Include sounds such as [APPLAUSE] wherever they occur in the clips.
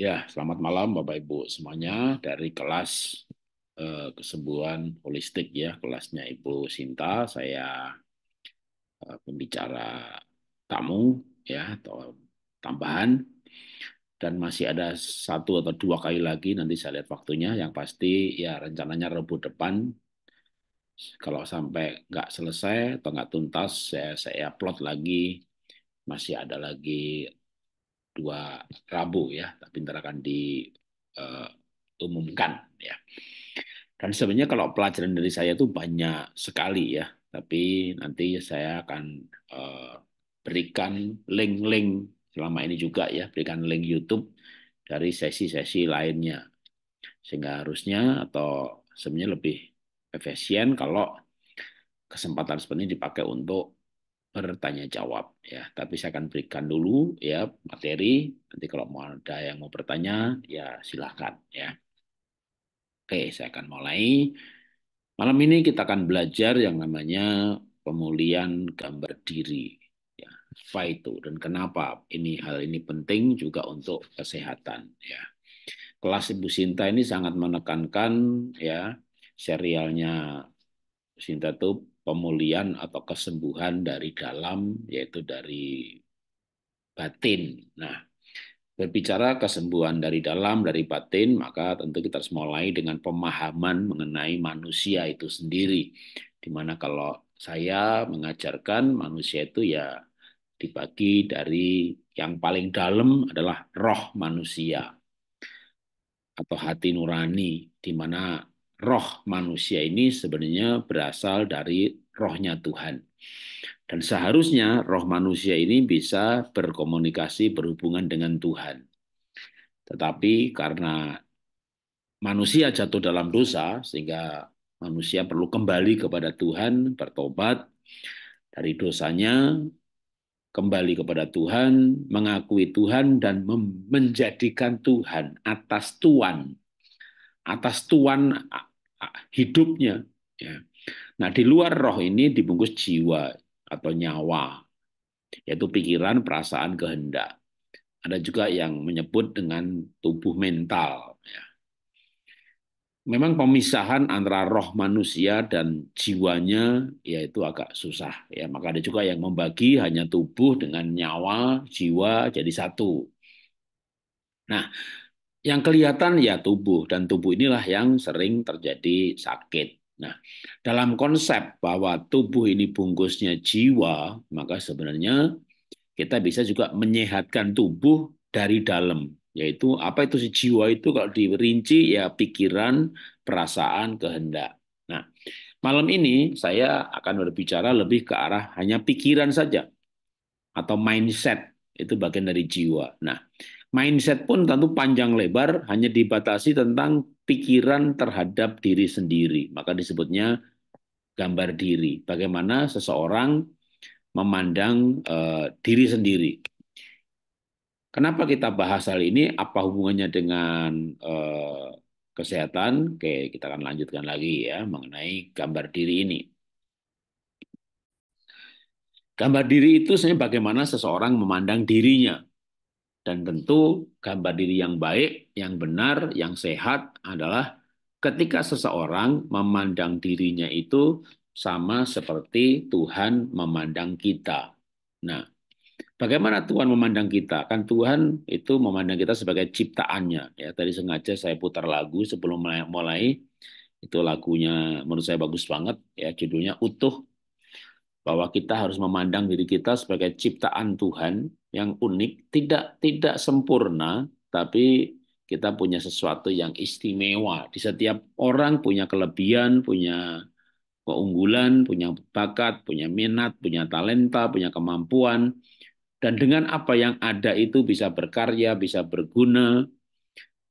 Ya, selamat malam Bapak Ibu semuanya dari kelas eh, kesembuhan holistik ya, kelasnya Ibu Sinta, saya eh, pembicara tamu ya atau tambahan dan masih ada satu atau dua kali lagi nanti saya lihat waktunya yang pasti ya rencananya Rabu depan kalau sampai nggak selesai atau nggak tuntas saya saya upload lagi masih ada lagi dua Rabu ya, tapi nanti akan diumumkan eh, uh, ya. Dan sebenarnya kalau pelajaran dari saya itu banyak sekali ya, tapi nanti saya akan uh, berikan link-link selama ini juga ya, berikan link YouTube dari sesi-sesi lainnya. Sehingga harusnya atau sebenarnya lebih efisien kalau kesempatan seperti ini dipakai untuk bertanya jawab ya tapi saya akan berikan dulu ya materi nanti kalau mau ada yang mau bertanya ya silahkan ya oke saya akan mulai malam ini kita akan belajar yang namanya pemulihan gambar diri ya apa itu dan kenapa ini hal ini penting juga untuk kesehatan ya kelas Ibu Sinta ini sangat menekankan ya serialnya Sinta tuh pemulihan atau kesembuhan dari dalam yaitu dari batin. Nah, berbicara kesembuhan dari dalam dari batin, maka tentu kita harus mulai dengan pemahaman mengenai manusia itu sendiri. Dimana kalau saya mengajarkan manusia itu ya dibagi dari yang paling dalam adalah roh manusia atau hati nurani, di mana roh manusia ini sebenarnya berasal dari rohnya Tuhan. Dan seharusnya roh manusia ini bisa berkomunikasi, berhubungan dengan Tuhan. Tetapi karena manusia jatuh dalam dosa, sehingga manusia perlu kembali kepada Tuhan, bertobat dari dosanya, kembali kepada Tuhan, mengakui Tuhan, dan menjadikan Tuhan atas Tuhan, atas Tuhan hidupnya. Ya. Nah, di luar roh ini dibungkus jiwa atau nyawa, yaitu pikiran, perasaan, kehendak. Ada juga yang menyebut dengan tubuh mental. Ya. Memang pemisahan antara roh manusia dan jiwanya yaitu agak susah. Ya, maka ada juga yang membagi hanya tubuh dengan nyawa, jiwa jadi satu. Nah, yang kelihatan ya tubuh dan tubuh inilah yang sering terjadi sakit. Nah, dalam konsep bahwa tubuh ini bungkusnya jiwa, maka sebenarnya kita bisa juga menyehatkan tubuh dari dalam, yaitu apa itu si jiwa itu kalau dirinci ya pikiran, perasaan, kehendak. Nah, malam ini saya akan berbicara lebih ke arah hanya pikiran saja atau mindset itu bagian dari jiwa. Nah, mindset pun tentu panjang lebar hanya dibatasi tentang pikiran terhadap diri sendiri. Maka disebutnya gambar diri. Bagaimana seseorang memandang uh, diri sendiri. Kenapa kita bahas hal ini? Apa hubungannya dengan uh, kesehatan? Oke, kita akan lanjutkan lagi ya mengenai gambar diri ini. Gambar diri itu sebenarnya bagaimana seseorang memandang dirinya. Dan tentu gambar diri yang baik yang benar, yang sehat adalah ketika seseorang memandang dirinya itu sama seperti Tuhan memandang kita. Nah, bagaimana Tuhan memandang kita? Kan Tuhan itu memandang kita sebagai ciptaannya. Ya, tadi sengaja saya putar lagu sebelum mulai. Itu lagunya menurut saya bagus banget. Ya, judulnya Utuh. Bahwa kita harus memandang diri kita sebagai ciptaan Tuhan yang unik, tidak tidak sempurna, tapi kita punya sesuatu yang istimewa. Di setiap orang punya kelebihan, punya keunggulan, punya bakat, punya minat, punya talenta, punya kemampuan. Dan dengan apa yang ada itu bisa berkarya, bisa berguna.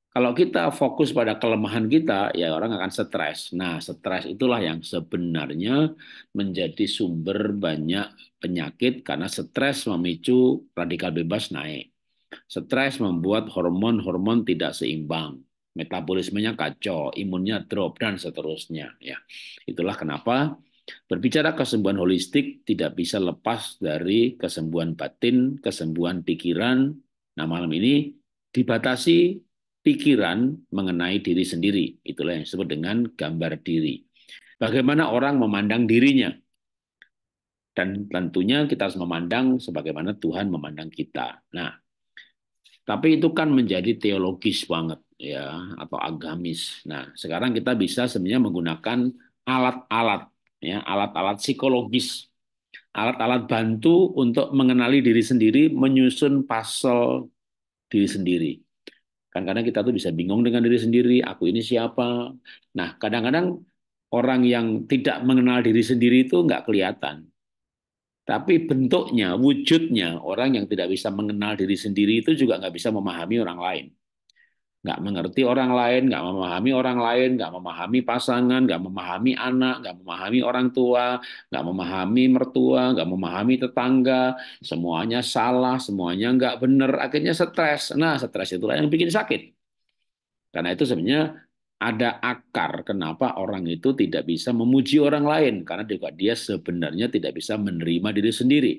Kalau kita fokus pada kelemahan kita, ya orang akan stres. Nah, stres itulah yang sebenarnya menjadi sumber banyak penyakit karena stres memicu radikal bebas naik. Stres membuat hormon-hormon tidak seimbang, metabolismenya kacau, imunnya drop dan seterusnya ya. Itulah kenapa berbicara kesembuhan holistik tidak bisa lepas dari kesembuhan batin, kesembuhan pikiran. Nah, malam ini dibatasi pikiran mengenai diri sendiri. Itulah yang disebut dengan gambar diri. Bagaimana orang memandang dirinya? Dan tentunya kita harus memandang sebagaimana Tuhan memandang kita. Nah, tapi itu kan menjadi teologis banget ya atau agamis. Nah, sekarang kita bisa sebenarnya menggunakan alat-alat ya, alat-alat psikologis, alat-alat bantu untuk mengenali diri sendiri, menyusun pasal diri sendiri. Kan kadang kita tuh bisa bingung dengan diri sendiri, aku ini siapa. Nah, kadang-kadang orang yang tidak mengenal diri sendiri itu nggak kelihatan. Tapi bentuknya, wujudnya, orang yang tidak bisa mengenal diri sendiri itu juga nggak bisa memahami orang lain. Nggak mengerti orang lain, nggak memahami orang lain, nggak memahami pasangan, nggak memahami anak, nggak memahami orang tua, nggak memahami mertua, nggak memahami tetangga. Semuanya salah, semuanya nggak benar. Akhirnya stres. Nah, stres itulah yang bikin sakit. Karena itu sebenarnya ada akar kenapa orang itu tidak bisa memuji orang lain karena juga dia sebenarnya tidak bisa menerima diri sendiri.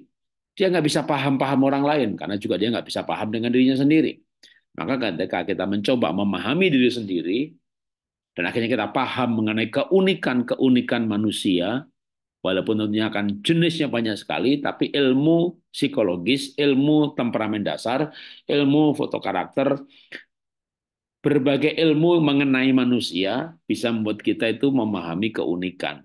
Dia nggak bisa paham-paham orang lain karena juga dia nggak bisa paham dengan dirinya sendiri. Maka ketika kita mencoba memahami diri sendiri dan akhirnya kita paham mengenai keunikan-keunikan manusia, walaupun tentunya akan jenisnya banyak sekali, tapi ilmu psikologis, ilmu temperamen dasar, ilmu foto karakter. Berbagai ilmu mengenai manusia bisa membuat kita itu memahami keunikan.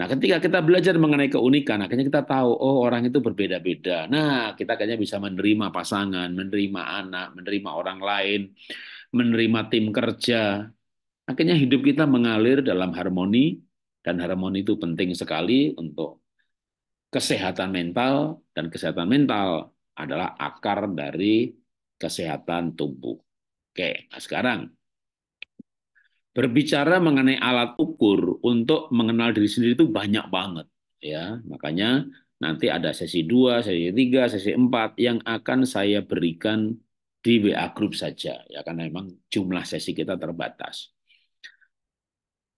Nah, ketika kita belajar mengenai keunikan, akhirnya kita tahu, oh orang itu berbeda-beda. Nah, kita akhirnya bisa menerima pasangan, menerima anak, menerima orang lain, menerima tim kerja. Akhirnya hidup kita mengalir dalam harmoni, dan harmoni itu penting sekali untuk kesehatan mental, dan kesehatan mental adalah akar dari kesehatan tubuh. Oke, nah sekarang berbicara mengenai alat ukur untuk mengenal diri sendiri itu banyak banget ya. Makanya nanti ada sesi 2, sesi 3, sesi 4 yang akan saya berikan di WA group saja ya karena memang jumlah sesi kita terbatas.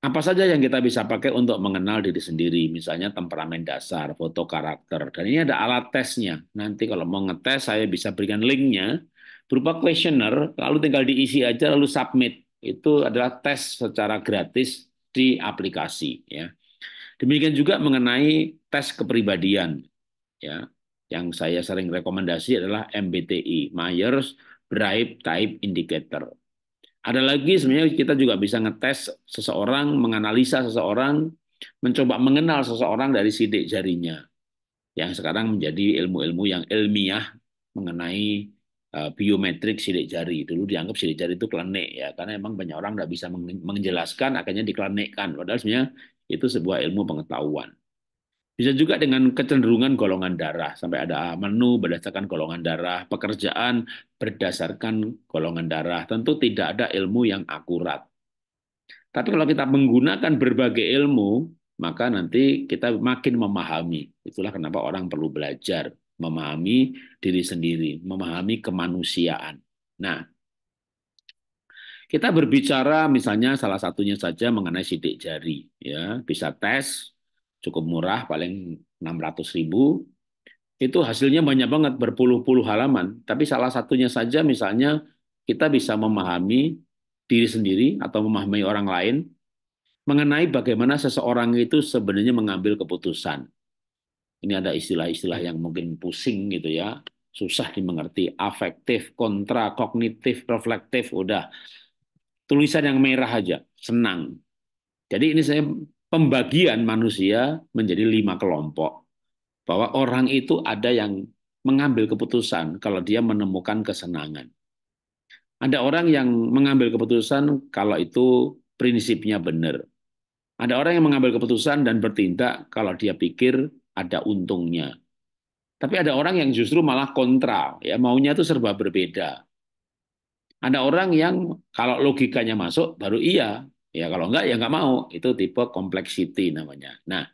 Apa saja yang kita bisa pakai untuk mengenal diri sendiri, misalnya temperamen dasar, foto karakter, dan ini ada alat tesnya. Nanti kalau mau ngetes, saya bisa berikan linknya berupa kuesioner lalu tinggal diisi aja lalu submit itu adalah tes secara gratis di aplikasi ya demikian juga mengenai tes kepribadian ya yang saya sering rekomendasi adalah MBTI Myers Bright's Type Indicator ada lagi sebenarnya kita juga bisa ngetes seseorang menganalisa seseorang mencoba mengenal seseorang dari sidik jarinya yang sekarang menjadi ilmu-ilmu yang ilmiah mengenai Eh, biometrik sidik jari. Dulu dianggap sidik jari itu klenik ya, karena emang banyak orang nggak bisa menjelaskan akhirnya diklenikkan. Padahal sebenarnya itu sebuah ilmu pengetahuan. Bisa juga dengan kecenderungan golongan darah sampai ada menu berdasarkan golongan darah, pekerjaan berdasarkan golongan darah. Tentu tidak ada ilmu yang akurat. Tapi kalau kita menggunakan berbagai ilmu, maka nanti kita makin memahami. Itulah kenapa orang perlu belajar memahami diri sendiri, memahami kemanusiaan. Nah, kita berbicara misalnya salah satunya saja mengenai sidik jari, ya bisa tes cukup murah paling 600 ribu itu hasilnya banyak banget berpuluh-puluh halaman. Tapi salah satunya saja misalnya kita bisa memahami diri sendiri atau memahami orang lain mengenai bagaimana seseorang itu sebenarnya mengambil keputusan ini ada istilah-istilah yang mungkin pusing gitu ya, susah dimengerti, afektif, kontra, kognitif, reflektif, udah. Tulisan yang merah aja, senang. Jadi ini saya pembagian manusia menjadi lima kelompok. Bahwa orang itu ada yang mengambil keputusan kalau dia menemukan kesenangan. Ada orang yang mengambil keputusan kalau itu prinsipnya benar. Ada orang yang mengambil keputusan dan bertindak kalau dia pikir ada untungnya. Tapi ada orang yang justru malah kontra, ya maunya itu serba berbeda. Ada orang yang kalau logikanya masuk baru iya, ya kalau enggak ya enggak mau. Itu tipe complexity namanya. Nah,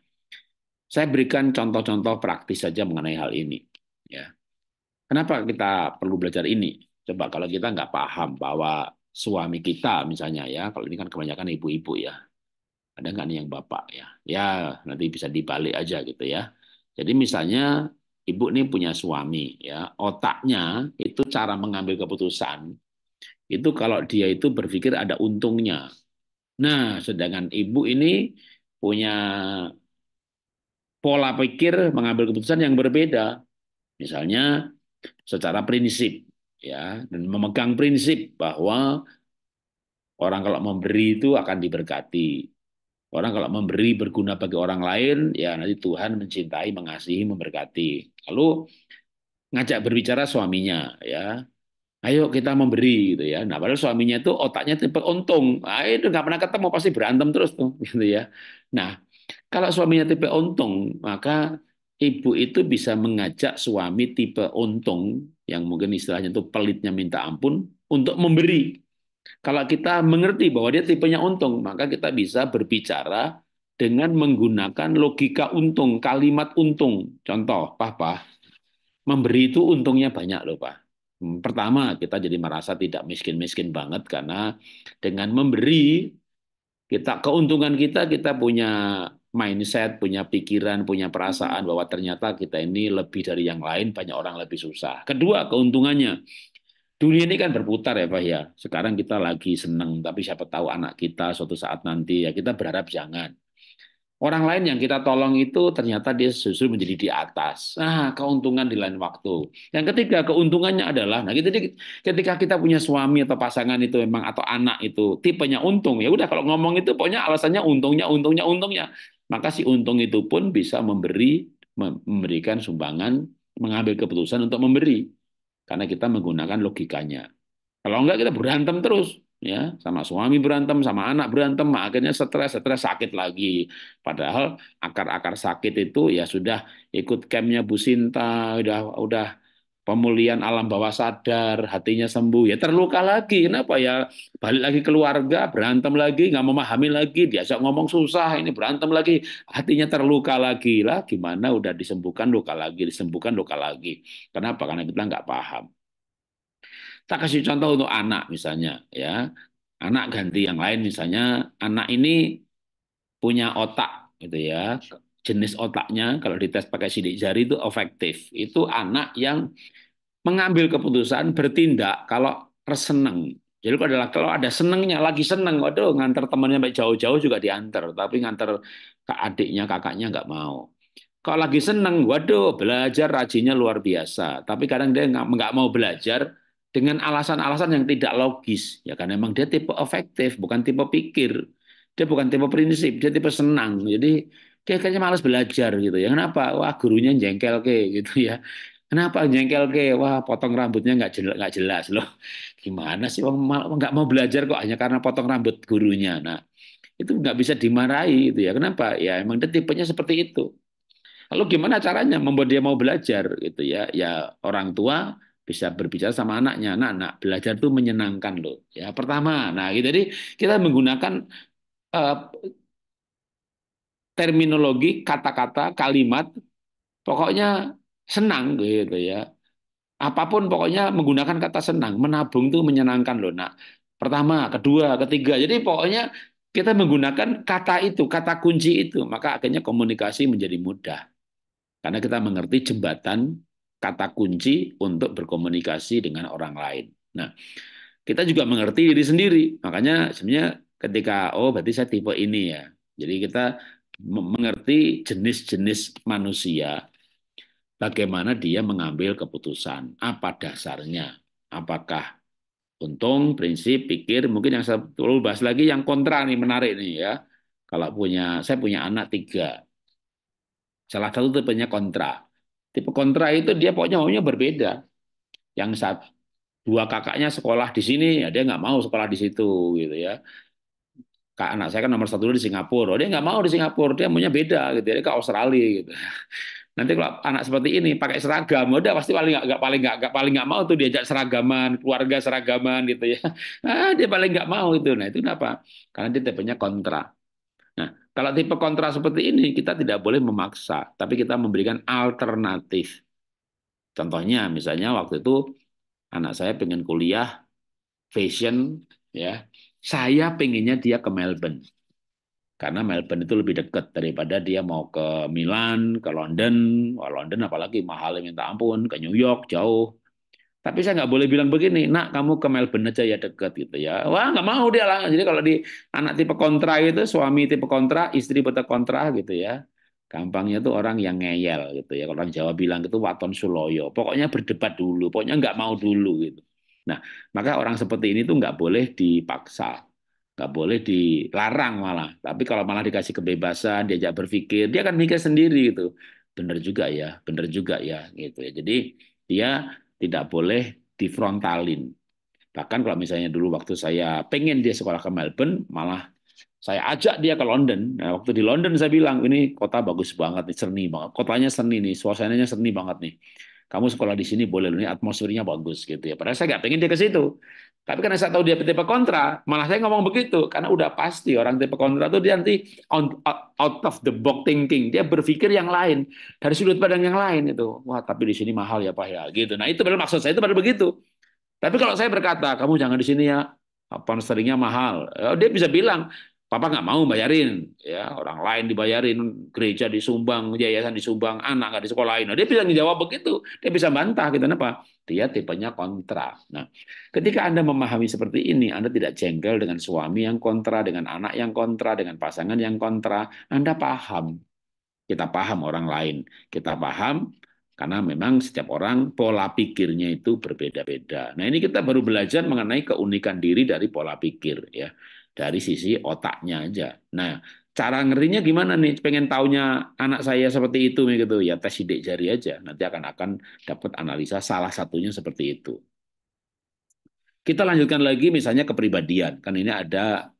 saya berikan contoh-contoh praktis saja mengenai hal ini. Ya, kenapa kita perlu belajar ini? Coba kalau kita nggak paham bahwa suami kita misalnya ya, kalau ini kan kebanyakan ibu-ibu ya, ada nggak nih yang bapak ya ya nanti bisa dibalik aja gitu ya jadi misalnya ibu nih punya suami ya otaknya itu cara mengambil keputusan itu kalau dia itu berpikir ada untungnya nah sedangkan ibu ini punya pola pikir mengambil keputusan yang berbeda misalnya secara prinsip ya dan memegang prinsip bahwa orang kalau memberi itu akan diberkati Orang kalau memberi berguna bagi orang lain, ya nanti Tuhan mencintai, mengasihi, memberkati. Lalu ngajak berbicara suaminya, ya. Ayo kita memberi gitu ya. Nah, padahal suaminya itu otaknya tipe untung. Ah, itu nggak pernah ketemu pasti berantem terus tuh [LAUGHS] gitu ya. Nah, kalau suaminya tipe untung, maka ibu itu bisa mengajak suami tipe untung yang mungkin istilahnya itu pelitnya minta ampun untuk memberi kalau kita mengerti bahwa dia tipenya untung, maka kita bisa berbicara dengan menggunakan logika untung, kalimat untung. Contoh, Papa, memberi itu untungnya banyak loh Pak. Hmm, pertama, kita jadi merasa tidak miskin-miskin banget karena dengan memberi kita keuntungan kita kita punya mindset, punya pikiran, punya perasaan hmm. bahwa ternyata kita ini lebih dari yang lain, banyak orang lebih susah. Kedua, keuntungannya dunia ini kan berputar ya Pak ya. Sekarang kita lagi senang, tapi siapa tahu anak kita suatu saat nanti ya kita berharap jangan. Orang lain yang kita tolong itu ternyata dia justru menjadi di atas. Nah, keuntungan di lain waktu. Yang ketiga, keuntungannya adalah, nah jadi ketika kita punya suami atau pasangan itu memang atau anak itu tipenya untung, ya udah kalau ngomong itu pokoknya alasannya untungnya, untungnya, untungnya. Maka si untung itu pun bisa memberi memberikan sumbangan, mengambil keputusan untuk memberi karena kita menggunakan logikanya. Kalau enggak kita berantem terus, ya sama suami berantem, sama anak berantem, akhirnya stres, stres sakit lagi. Padahal akar-akar sakit itu ya sudah ikut campnya Bu Sinta, udah udah pemulihan alam bawah sadar, hatinya sembuh, ya terluka lagi. Kenapa ya? Balik lagi keluarga, berantem lagi, nggak memahami lagi, diajak ngomong susah, ini berantem lagi, hatinya terluka lagi. Lah gimana udah disembuhkan luka lagi, disembuhkan luka lagi. Kenapa? Karena kita nggak paham. Tak kasih contoh untuk anak misalnya, ya. Anak ganti yang lain misalnya, anak ini punya otak gitu ya jenis otaknya kalau dites pakai sidik jari itu efektif. Itu anak yang mengambil keputusan bertindak kalau reseneng Jadi kalau adalah kalau ada senengnya lagi seneng, waduh ngantar temannya sampai jauh-jauh juga diantar, tapi ngantar ke adiknya kakaknya nggak mau. Kalau lagi seneng, waduh belajar rajinnya luar biasa, tapi kadang dia nggak mau belajar dengan alasan-alasan yang tidak logis, ya karena emang dia tipe efektif, bukan tipe pikir, dia bukan tipe prinsip, dia tipe senang. Jadi dia kayaknya malas belajar gitu ya. Kenapa? Wah gurunya jengkel ke gitu ya. Kenapa jengkel ke? Wah potong rambutnya nggak jelas, nggak jelas loh. Gimana sih? Nggak mau belajar kok hanya karena potong rambut gurunya. Nah itu nggak bisa dimarahi gitu ya. Kenapa? Ya emang dia tipenya seperti itu. Lalu gimana caranya membuat dia mau belajar gitu ya? Ya orang tua bisa berbicara sama anaknya, anak-anak belajar tuh menyenangkan loh. Ya pertama, nah gitu. jadi kita menggunakan uh, terminologi, kata-kata, kalimat, pokoknya senang gitu ya. Apapun pokoknya menggunakan kata senang, menabung itu menyenangkan loh nak. Pertama, kedua, ketiga. Jadi pokoknya kita menggunakan kata itu, kata kunci itu. Maka akhirnya komunikasi menjadi mudah. Karena kita mengerti jembatan kata kunci untuk berkomunikasi dengan orang lain. Nah, kita juga mengerti diri sendiri. Makanya sebenarnya ketika, oh berarti saya tipe ini ya. Jadi kita mengerti jenis-jenis manusia, bagaimana dia mengambil keputusan, apa dasarnya, apakah untung, prinsip, pikir, mungkin yang saya perlu bahas lagi yang kontra nih menarik nih ya. Kalau punya, saya punya anak tiga, salah satu tipenya kontra. Tipe kontra itu dia pokoknya maunya berbeda. Yang satu dua kakaknya sekolah di sini, ya dia nggak mau sekolah di situ gitu ya kak anak saya kan nomor satu di Singapura. Dia nggak mau di Singapura, dia maunya beda gitu. Ya. Dia ke Australia gitu. [LAUGHS] Nanti kalau anak seperti ini pakai seragam, udah pasti paling nggak paling nggak paling nggak mau tuh diajak seragaman, keluarga seragaman gitu ya. Nah, [LAUGHS] dia paling nggak mau itu. Nah itu kenapa? Karena dia tipenya kontra. Nah kalau tipe kontra seperti ini kita tidak boleh memaksa, tapi kita memberikan alternatif. Contohnya misalnya waktu itu anak saya pengen kuliah fashion ya saya pengennya dia ke Melbourne. Karena Melbourne itu lebih dekat daripada dia mau ke Milan, ke London. ke London apalagi mahal minta ampun, ke New York jauh. Tapi saya nggak boleh bilang begini, nak kamu ke Melbourne aja ya deket gitu ya. Wah nggak mau dia lah. Jadi kalau di anak tipe kontra itu, suami tipe kontra, istri tipe kontra gitu ya. Gampangnya tuh orang yang ngeyel gitu ya. Kalau orang Jawa bilang itu waton suloyo. Pokoknya berdebat dulu, pokoknya nggak mau dulu gitu. Nah, maka orang seperti ini tuh nggak boleh dipaksa, nggak boleh dilarang malah. Tapi kalau malah dikasih kebebasan, diajak berpikir, dia akan mikir sendiri gitu. Bener juga ya, bener juga ya gitu ya. Jadi dia tidak boleh difrontalin. Bahkan kalau misalnya dulu waktu saya pengen dia sekolah ke Melbourne, malah saya ajak dia ke London. Nah, waktu di London saya bilang, ini kota bagus banget, nih, seni banget. Kotanya seni nih, suasananya seni banget nih kamu sekolah di sini boleh ini atmosfernya bagus gitu ya. Padahal saya nggak pengen dia ke situ. Tapi karena saya tahu dia tipe kontra, malah saya ngomong begitu karena udah pasti orang tipe kontra itu dia nanti on, out of the box thinking, dia berpikir yang lain dari sudut pandang yang lain itu. Wah, tapi di sini mahal ya Pak ya gitu. Nah, itu benar maksud saya itu pada begitu. Tapi kalau saya berkata, kamu jangan di sini ya, apa mahal. Oh, dia bisa bilang, Papa nggak mau bayarin, ya orang lain dibayarin, gereja disumbang, yayasan disumbang, anak nggak di lain. Nah, dia bisa menjawab begitu, dia bisa bantah gitu. Kenapa? Dia tipenya kontra. Nah, ketika Anda memahami seperti ini, Anda tidak jengkel dengan suami yang kontra, dengan anak yang kontra, dengan pasangan yang kontra. Anda paham. Kita paham orang lain. Kita paham karena memang setiap orang pola pikirnya itu berbeda-beda. Nah ini kita baru belajar mengenai keunikan diri dari pola pikir ya dari sisi otaknya aja. Nah, cara ngerinya gimana nih? Pengen taunya anak saya seperti itu gitu ya tes sidik jari aja. Nanti akan akan dapat analisa salah satunya seperti itu. Kita lanjutkan lagi misalnya kepribadian. Kan ini ada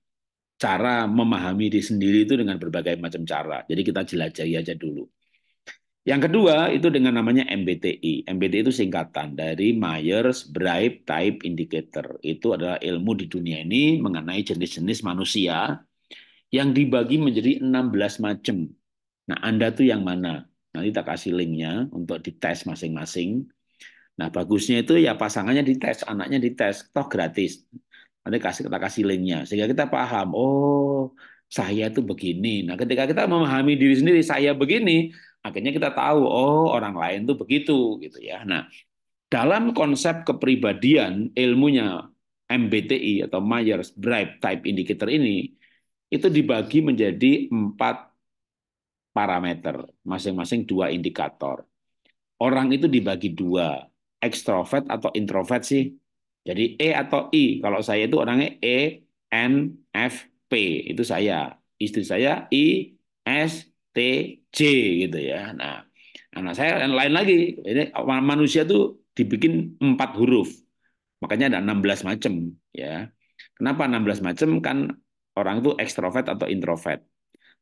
cara memahami diri sendiri itu dengan berbagai macam cara. Jadi kita jelajahi aja dulu. Yang kedua itu dengan namanya MBTI. MBTI itu singkatan dari Myers Briggs Type Indicator. Itu adalah ilmu di dunia ini mengenai jenis-jenis manusia yang dibagi menjadi 16 macam. Nah, Anda tuh yang mana? Nanti tak kasih linknya untuk dites masing-masing. Nah, bagusnya itu ya pasangannya dites, anaknya dites, toh gratis. Nanti kasih kita kasih linknya sehingga kita paham. Oh, saya tuh begini. Nah, ketika kita memahami diri sendiri saya begini, akhirnya kita tahu oh orang lain tuh begitu gitu ya nah dalam konsep kepribadian ilmunya MBTI atau Myers Briggs Type Indicator ini itu dibagi menjadi empat parameter masing-masing dua indikator orang itu dibagi dua ekstrovert atau introvert sih jadi E atau I kalau saya itu orangnya E N F P itu saya istri saya I S TC gitu ya. Nah, anak saya lain lagi. Ini manusia tuh dibikin empat huruf. Makanya ada 16 macam ya. Kenapa 16 macam? Kan orang itu ekstrovert atau introvert.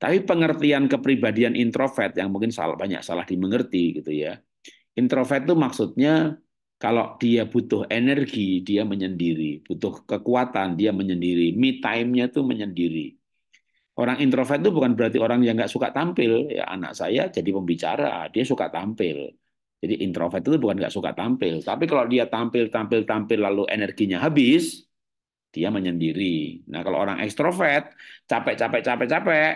Tapi pengertian kepribadian introvert yang mungkin salah banyak salah dimengerti gitu ya. Introvert itu maksudnya kalau dia butuh energi, dia menyendiri, butuh kekuatan, dia menyendiri, me time-nya tuh menyendiri. Orang introvert itu bukan berarti orang yang nggak suka tampil. Ya anak saya jadi pembicara, dia suka tampil. Jadi introvert itu bukan nggak suka tampil, tapi kalau dia tampil, tampil, tampil lalu energinya habis, dia menyendiri. Nah kalau orang ekstrovert, capek, capek, capek, capek,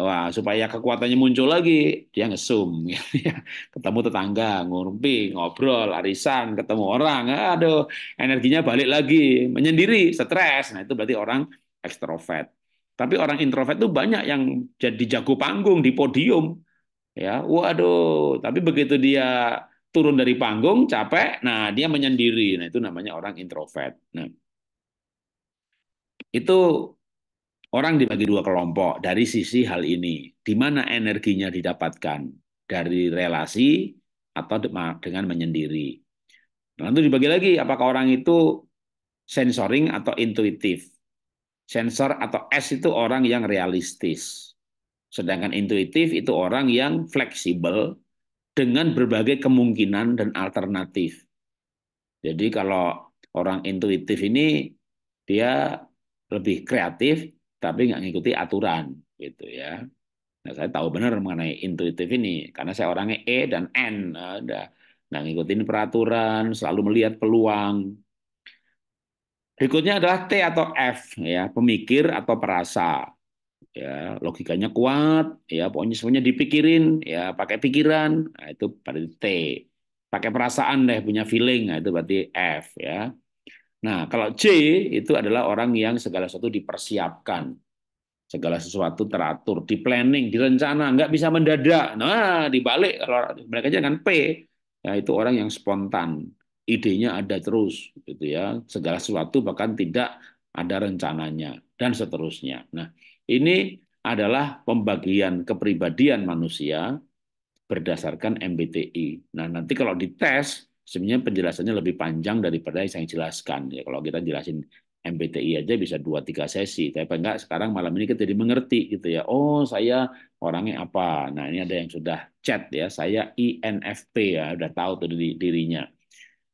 wah supaya kekuatannya muncul lagi, dia ngesum, [LAUGHS] ketemu tetangga, ngurumpi, ngobrol, arisan, ketemu orang, aduh energinya balik lagi, menyendiri, stres. Nah itu berarti orang ekstrovert. Tapi orang introvert itu banyak yang jadi jago panggung di podium. Ya, waduh, tapi begitu dia turun dari panggung capek, nah dia menyendiri. Nah, itu namanya orang introvert. Nah, itu orang dibagi dua kelompok dari sisi hal ini. Di mana energinya didapatkan? Dari relasi atau dengan menyendiri. Lalu dibagi lagi apakah orang itu sensoring atau intuitif. Sensor atau S itu orang yang realistis. Sedangkan intuitif itu orang yang fleksibel dengan berbagai kemungkinan dan alternatif. Jadi kalau orang intuitif ini dia lebih kreatif tapi nggak ngikuti aturan gitu ya. Nah, saya tahu benar mengenai intuitif ini karena saya orangnya E dan N ada nggak ngikutin peraturan, selalu melihat peluang, Berikutnya adalah T atau F ya, pemikir atau perasa. Ya, logikanya kuat, ya pokoknya semuanya dipikirin, ya pakai pikiran, nah, itu berarti T. Pakai perasaan deh, punya feeling, nah, itu berarti F ya. Nah, kalau C itu adalah orang yang segala sesuatu dipersiapkan. Segala sesuatu teratur, di planning, direncana, nggak bisa mendadak. Nah, dibalik kalau mereka jangan P, ya itu orang yang spontan idenya ada terus gitu ya segala sesuatu bahkan tidak ada rencananya dan seterusnya nah ini adalah pembagian kepribadian manusia berdasarkan MBTI nah nanti kalau dites sebenarnya penjelasannya lebih panjang daripada yang saya jelaskan ya kalau kita jelasin MBTI aja bisa dua tiga sesi tapi enggak sekarang malam ini kita jadi mengerti gitu ya oh saya orangnya apa nah ini ada yang sudah chat ya saya INFP ya udah tahu tuh dirinya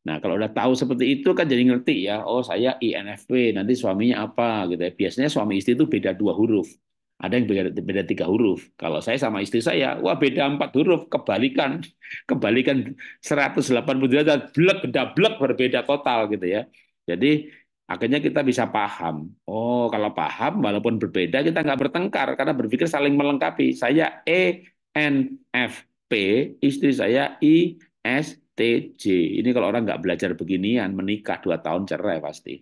Nah, kalau udah tahu seperti itu kan jadi ngerti ya, oh saya INFP, nanti suaminya apa gitu ya. Biasanya suami istri itu beda dua huruf. Ada yang beda, beda tiga huruf. Kalau saya sama istri saya, wah beda empat huruf, kebalikan. [LAUGHS] Kebalikan 180 derajat, blek, blek, berbeda total gitu ya. Jadi akhirnya kita bisa paham. Oh, kalau paham, walaupun berbeda, kita nggak bertengkar. Karena berpikir saling melengkapi. Saya ENFP, istri saya I TJ. Ini kalau orang nggak belajar beginian, menikah dua tahun cerai pasti.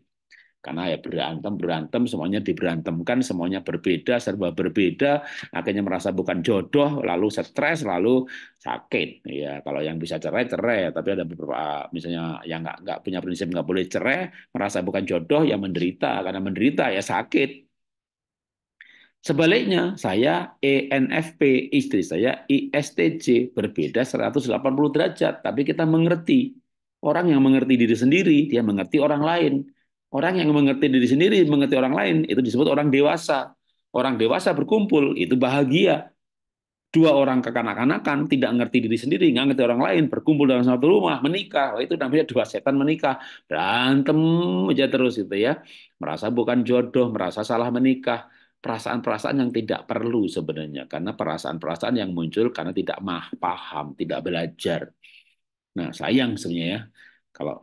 Karena ya berantem, berantem, semuanya diberantemkan, semuanya berbeda, serba berbeda, akhirnya merasa bukan jodoh, lalu stres, lalu sakit. Ya, kalau yang bisa cerai, cerai. Tapi ada beberapa, misalnya yang nggak, punya prinsip nggak boleh cerai, merasa bukan jodoh, ya menderita. Karena menderita, ya sakit Sebaliknya, saya ENFP, istri saya ISTJ, berbeda 180 derajat. Tapi kita mengerti. Orang yang mengerti diri sendiri, dia mengerti orang lain. Orang yang mengerti diri sendiri, mengerti orang lain, itu disebut orang dewasa. Orang dewasa berkumpul, itu bahagia. Dua orang kekanak-kanakan tidak mengerti diri sendiri, nggak mengerti orang lain, berkumpul dalam satu rumah, menikah. Oh, itu namanya dua setan menikah. Berantem aja terus itu ya. Merasa bukan jodoh, merasa salah menikah perasaan-perasaan yang tidak perlu sebenarnya karena perasaan-perasaan yang muncul karena tidak mah paham, tidak belajar. Nah, sayang sebenarnya ya kalau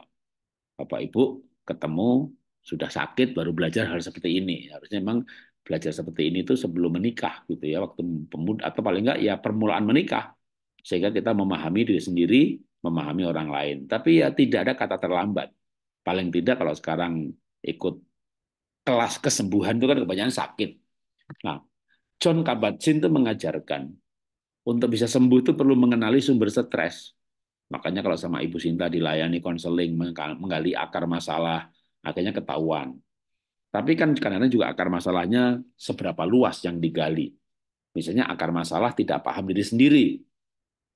Bapak Ibu ketemu sudah sakit baru belajar hal seperti ini. Harusnya memang belajar seperti ini itu sebelum menikah gitu ya, waktu pemuda atau paling enggak ya permulaan menikah. Sehingga kita memahami diri sendiri, memahami orang lain. Tapi ya tidak ada kata terlambat. Paling tidak kalau sekarang ikut kelas kesembuhan itu kan kebanyakan sakit Nah, John Kabat-Zinn itu mengajarkan untuk bisa sembuh itu perlu mengenali sumber stres. Makanya kalau sama Ibu Sinta dilayani konseling, menggali akar masalah, akhirnya ketahuan. Tapi kan kadang-kadang juga akar masalahnya seberapa luas yang digali. Misalnya akar masalah tidak paham diri sendiri.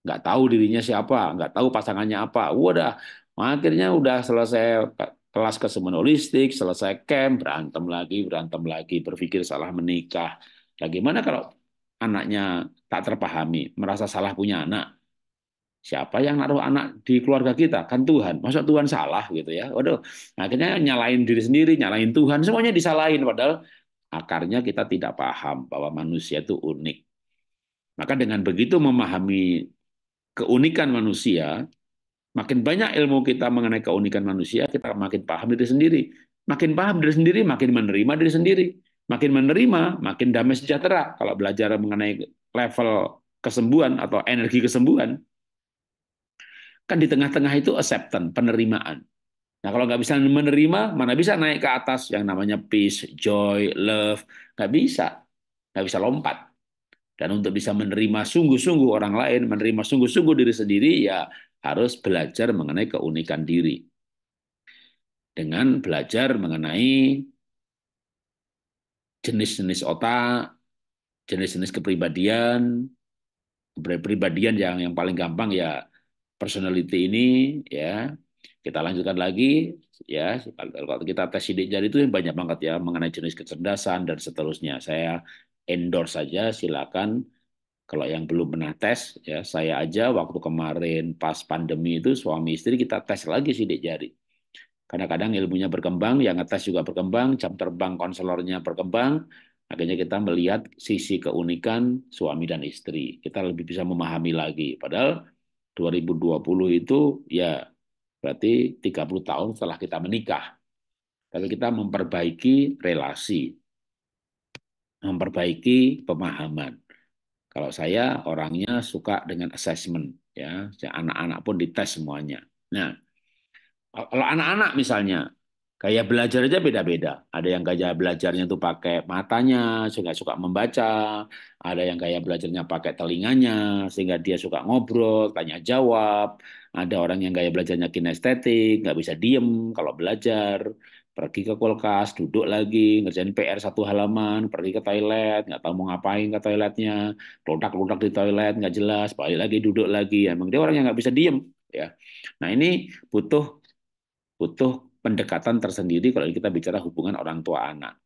Nggak tahu dirinya siapa, nggak tahu pasangannya apa. Wadah, akhirnya udah selesai kelas kesemonolistik, selesai camp, berantem lagi, berantem lagi, berpikir salah menikah. Bagaimana kalau anaknya tak terpahami, merasa salah punya anak? Siapa yang naruh anak di keluarga kita? Kan Tuhan. Masa Tuhan salah gitu ya? Waduh, akhirnya nyalain diri sendiri, nyalain Tuhan, semuanya disalahin. Padahal akarnya kita tidak paham bahwa manusia itu unik. Maka dengan begitu memahami keunikan manusia, Makin banyak ilmu kita mengenai keunikan manusia, kita makin paham diri sendiri. Makin paham diri sendiri, makin menerima diri sendiri. Makin menerima, makin damai sejahtera. Kalau belajar mengenai level kesembuhan atau energi kesembuhan, kan di tengah-tengah itu acceptance, penerimaan. Nah kalau nggak bisa menerima, mana bisa naik ke atas yang namanya peace, joy, love. Nggak bisa. Nggak bisa lompat. Dan untuk bisa menerima sungguh-sungguh orang lain, menerima sungguh-sungguh diri sendiri, ya harus belajar mengenai keunikan diri. Dengan belajar mengenai jenis-jenis otak, jenis-jenis kepribadian, kepribadian yang yang paling gampang ya personality ini ya kita lanjutkan lagi ya kalau kita tes sidik jari itu banyak banget ya mengenai jenis kecerdasan dan seterusnya saya endorse saja silakan kalau yang belum pernah tes, ya saya aja waktu kemarin pas pandemi itu suami istri kita tes lagi sidik jari. Kadang-kadang ilmunya berkembang, yang ngetes juga berkembang, jam terbang konselornya berkembang, akhirnya kita melihat sisi keunikan suami dan istri. Kita lebih bisa memahami lagi. Padahal 2020 itu ya berarti 30 tahun setelah kita menikah. Tapi kita memperbaiki relasi, memperbaiki pemahaman. Kalau saya orangnya suka dengan assessment ya, anak-anak pun dites semuanya. Nah, kalau anak-anak misalnya kayak belajar aja beda-beda. Ada yang gaya belajarnya tuh pakai matanya, sehingga suka membaca. Ada yang gaya belajarnya pakai telinganya, sehingga dia suka ngobrol, tanya jawab. Ada orang yang gaya belajarnya kinestetik, nggak bisa diem kalau belajar pergi ke kulkas, duduk lagi, ngerjain PR satu halaman, pergi ke toilet, nggak tahu mau ngapain ke toiletnya, keludak-keludak di toilet, nggak jelas, balik lagi, duduk lagi. Ya, emang dia orang yang nggak bisa diem. Ya. Nah ini butuh butuh pendekatan tersendiri kalau kita bicara hubungan orang tua anak.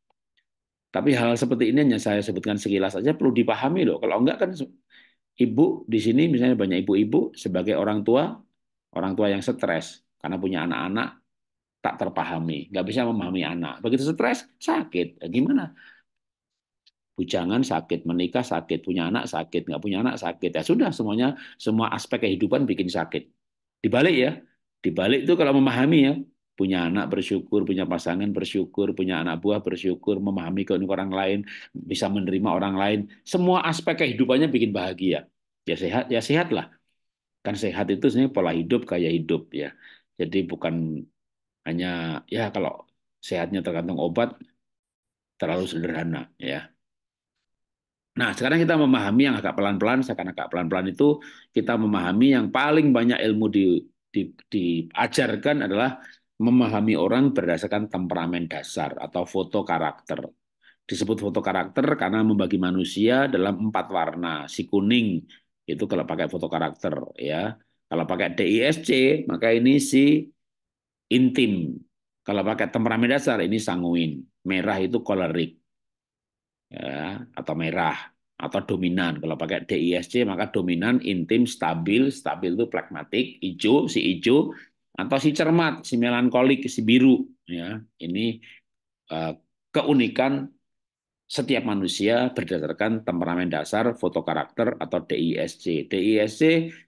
Tapi hal seperti ini yang saya sebutkan sekilas saja perlu dipahami loh. Kalau enggak kan ibu di sini misalnya banyak ibu-ibu sebagai orang tua, orang tua yang stres karena punya anak-anak tak terpahami, nggak bisa memahami anak. Begitu stres, sakit. Eh, gimana? Bujangan sakit, menikah sakit, punya anak sakit, nggak punya anak sakit. Ya sudah, semuanya semua aspek kehidupan bikin sakit. Dibalik ya, dibalik itu kalau memahami ya, punya anak bersyukur, punya pasangan bersyukur, punya anak buah bersyukur, memahami keunikan orang lain, bisa menerima orang lain. Semua aspek kehidupannya bikin bahagia. Ya sehat, ya sehatlah. Kan sehat itu sebenarnya pola hidup, kayak hidup ya. Jadi bukan hanya ya kalau sehatnya tergantung obat terlalu sederhana ya. Nah, sekarang kita memahami yang agak pelan-pelan, seakan agak pelan-pelan itu kita memahami yang paling banyak ilmu di, di, diajarkan adalah memahami orang berdasarkan temperamen dasar atau foto karakter. Disebut foto karakter karena membagi manusia dalam empat warna. Si kuning itu kalau pakai foto karakter ya. Kalau pakai DISC maka ini si intim. Kalau pakai temperamen dasar ini sanguin, merah itu kolerik. Ya, atau merah atau dominan. Kalau pakai DISC maka dominan, intim, stabil, stabil itu pragmatik, hijau, si hijau atau si cermat, si melankolik, si biru ya. Ini uh, keunikan setiap manusia berdasarkan temperamen dasar foto karakter atau DISC. DISC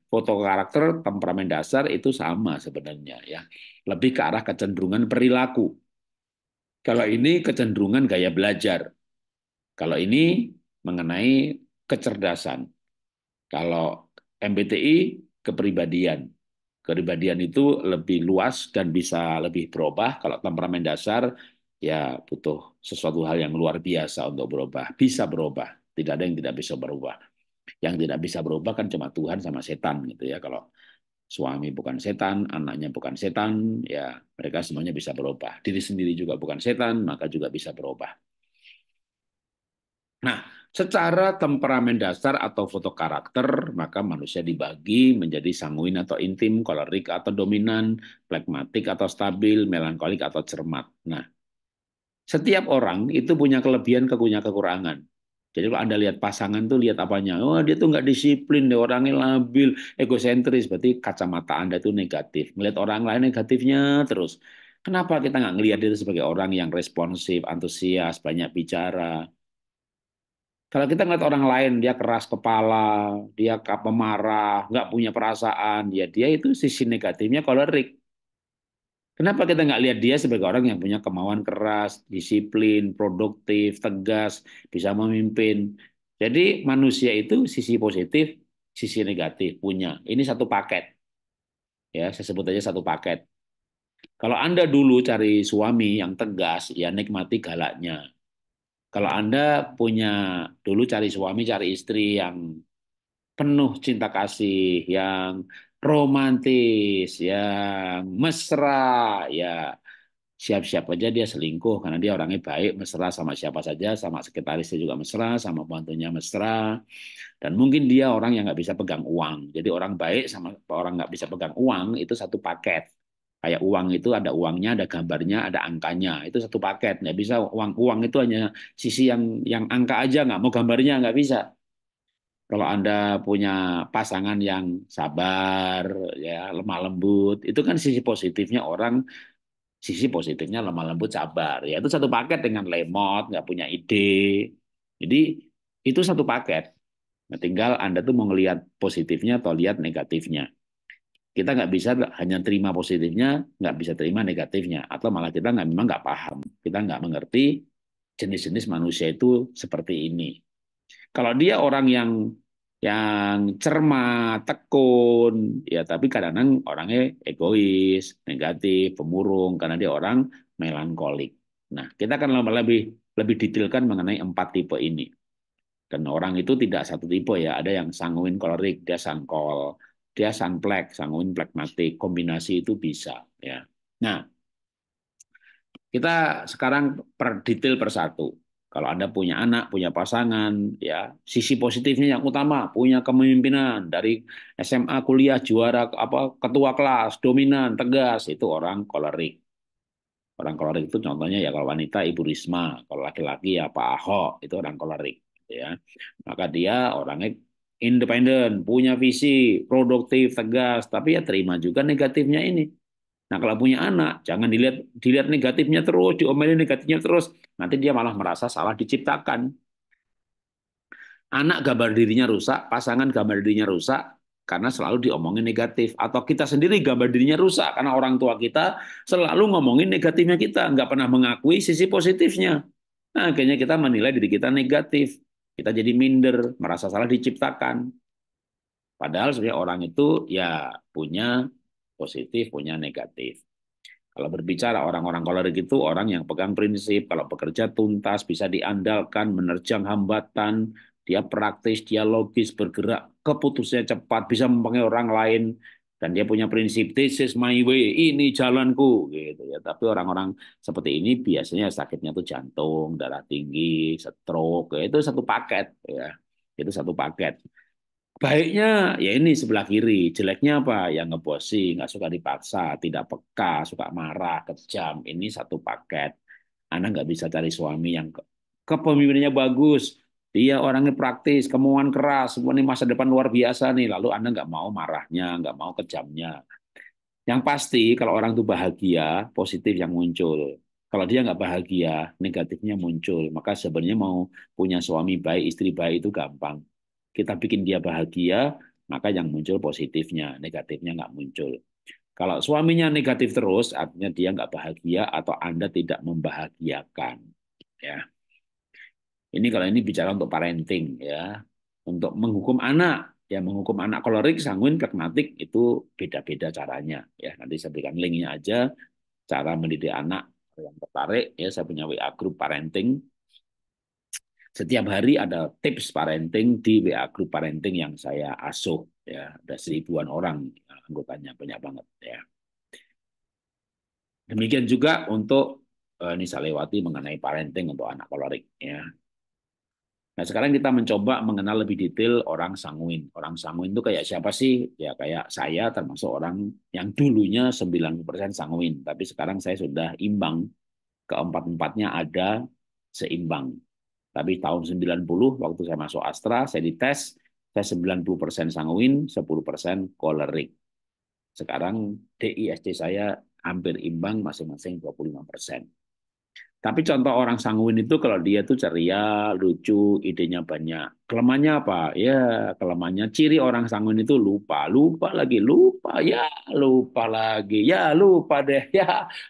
foto karakter, temperamen dasar itu sama sebenarnya ya. Lebih ke arah kecenderungan perilaku. Kalau ini kecenderungan gaya belajar. Kalau ini mengenai kecerdasan. Kalau MBTI kepribadian. Kepribadian itu lebih luas dan bisa lebih berubah. Kalau temperamen dasar ya butuh sesuatu hal yang luar biasa untuk berubah. Bisa berubah, tidak ada yang tidak bisa berubah. Yang tidak bisa berubah kan cuma Tuhan sama setan gitu ya. Kalau suami bukan setan, anaknya bukan setan, ya mereka semuanya bisa berubah. Diri sendiri juga bukan setan, maka juga bisa berubah. Nah, secara temperamen dasar atau foto karakter maka manusia dibagi menjadi sanguin atau intim, kolerik atau dominan, plekmatik atau stabil, melankolik atau cermat. Nah, setiap orang itu punya kelebihan, punya kekurangan. Jadi kalau Anda lihat pasangan tuh lihat apanya? Oh, dia tuh nggak disiplin dia orangnya labil, egosentris. Berarti kacamata Anda tuh negatif. Melihat orang lain negatifnya terus. Kenapa kita nggak ngelihat dia sebagai orang yang responsif, antusias, banyak bicara? Kalau kita ngeliat orang lain, dia keras kepala, dia pemarah, nggak punya perasaan, ya dia itu sisi negatifnya kolerik. Kenapa kita nggak lihat dia sebagai orang yang punya kemauan keras, disiplin, produktif, tegas, bisa memimpin. Jadi manusia itu sisi positif, sisi negatif punya. Ini satu paket. Ya, saya sebut aja satu paket. Kalau Anda dulu cari suami yang tegas, ya nikmati galaknya. Kalau Anda punya dulu cari suami, cari istri yang penuh cinta kasih, yang romantis, ya mesra, ya siap-siap aja dia selingkuh karena dia orangnya baik, mesra sama siapa saja, sama sekretarisnya juga mesra, sama bantunya mesra, dan mungkin dia orang yang nggak bisa pegang uang. Jadi orang baik sama orang nggak bisa pegang uang itu satu paket. Kayak uang itu ada uangnya, ada gambarnya, ada angkanya. Itu satu paket. Nggak bisa uang uang itu hanya sisi yang yang angka aja, nggak mau gambarnya nggak bisa kalau Anda punya pasangan yang sabar, ya lemah lembut, itu kan sisi positifnya orang sisi positifnya lemah lembut sabar. Ya itu satu paket dengan lemot, nggak punya ide. Jadi itu satu paket. Nah, tinggal Anda tuh mau ngelihat positifnya atau lihat negatifnya. Kita nggak bisa hanya terima positifnya, nggak bisa terima negatifnya, atau malah kita nggak memang nggak paham, kita nggak mengerti jenis-jenis manusia itu seperti ini kalau dia orang yang yang cermat, tekun, ya tapi kadang-kadang orangnya egois, negatif, pemurung karena dia orang melankolik. Nah, kita akan lebih lebih detailkan mengenai empat tipe ini. Dan orang itu tidak satu tipe ya, ada yang sanguin kolerik, dia sangkol, dia sangplek, sanguin plekmatik, kombinasi itu bisa ya. Nah, kita sekarang per detail per satu. Kalau Anda punya anak, punya pasangan, ya sisi positifnya yang utama, punya kepemimpinan dari SMA, kuliah, juara, apa ketua kelas, dominan, tegas, itu orang kolerik. Orang kolerik itu contohnya ya kalau wanita Ibu Risma, kalau laki-laki ya Pak Ahok, itu orang kolerik. Ya, maka dia orangnya independen, punya visi, produktif, tegas, tapi ya terima juga negatifnya ini. Nah, kalau punya anak, jangan dilihat dilihat negatifnya terus, diomelin negatifnya terus. Nanti dia malah merasa salah diciptakan. Anak gambar dirinya rusak, pasangan gambar dirinya rusak karena selalu diomongin negatif atau kita sendiri gambar dirinya rusak karena orang tua kita selalu ngomongin negatifnya kita, nggak pernah mengakui sisi positifnya. Nah, akhirnya kita menilai diri kita negatif. Kita jadi minder, merasa salah diciptakan. Padahal sebenarnya orang itu ya punya positif, punya negatif. Kalau berbicara orang-orang kolerik itu orang yang pegang prinsip, kalau bekerja tuntas, bisa diandalkan, menerjang hambatan, dia praktis, dia logis, bergerak, Keputusnya cepat, bisa mempengaruhi orang lain, dan dia punya prinsip, this is my way, ini jalanku, gitu ya. Tapi orang-orang seperti ini biasanya sakitnya itu jantung, darah tinggi, stroke, ya, itu satu paket, ya. Itu satu paket. Baiknya ya ini sebelah kiri, jeleknya apa? Yang ngebosi, nggak suka dipaksa, tidak peka, suka marah, kejam. Ini satu paket. Anak nggak bisa cari suami yang ke kepemimpinannya bagus, dia orangnya praktis, kemauan keras, ini masa depan luar biasa nih. Lalu Anda nggak mau marahnya, nggak mau kejamnya. Yang pasti kalau orang itu bahagia, positif yang muncul. Kalau dia nggak bahagia, negatifnya muncul. Maka sebenarnya mau punya suami baik, istri baik itu gampang kita bikin dia bahagia, maka yang muncul positifnya, negatifnya nggak muncul. Kalau suaminya negatif terus, artinya dia nggak bahagia atau Anda tidak membahagiakan. Ya. Ini kalau ini bicara untuk parenting ya, untuk menghukum anak ya menghukum anak kolerik, sanguin, pragmatik itu beda-beda caranya ya. Nanti saya berikan linknya aja cara mendidik anak yang tertarik ya saya punya WA grup parenting setiap hari ada tips parenting di WA grup parenting yang saya asuh ya ada seribuan orang anggotanya banyak banget ya demikian juga untuk ini eh, Nisa Lewati mengenai parenting untuk anak kolorik ya nah sekarang kita mencoba mengenal lebih detail orang sanguin orang sanguin itu kayak siapa sih ya kayak saya termasuk orang yang dulunya 90% sanguin tapi sekarang saya sudah imbang keempat empatnya ada seimbang tapi tahun 90 waktu saya masuk Astra, saya dites, saya 90% sanguin, 10% kolerik. Sekarang DISC saya hampir imbang masing-masing 25%. Tapi contoh orang sanguin itu kalau dia tuh ceria, lucu, idenya banyak. Kelemahannya apa? Ya, kelemahannya ciri orang sanguin itu lupa, lupa lagi, lupa, ya lupa lagi, ya lupa deh, ya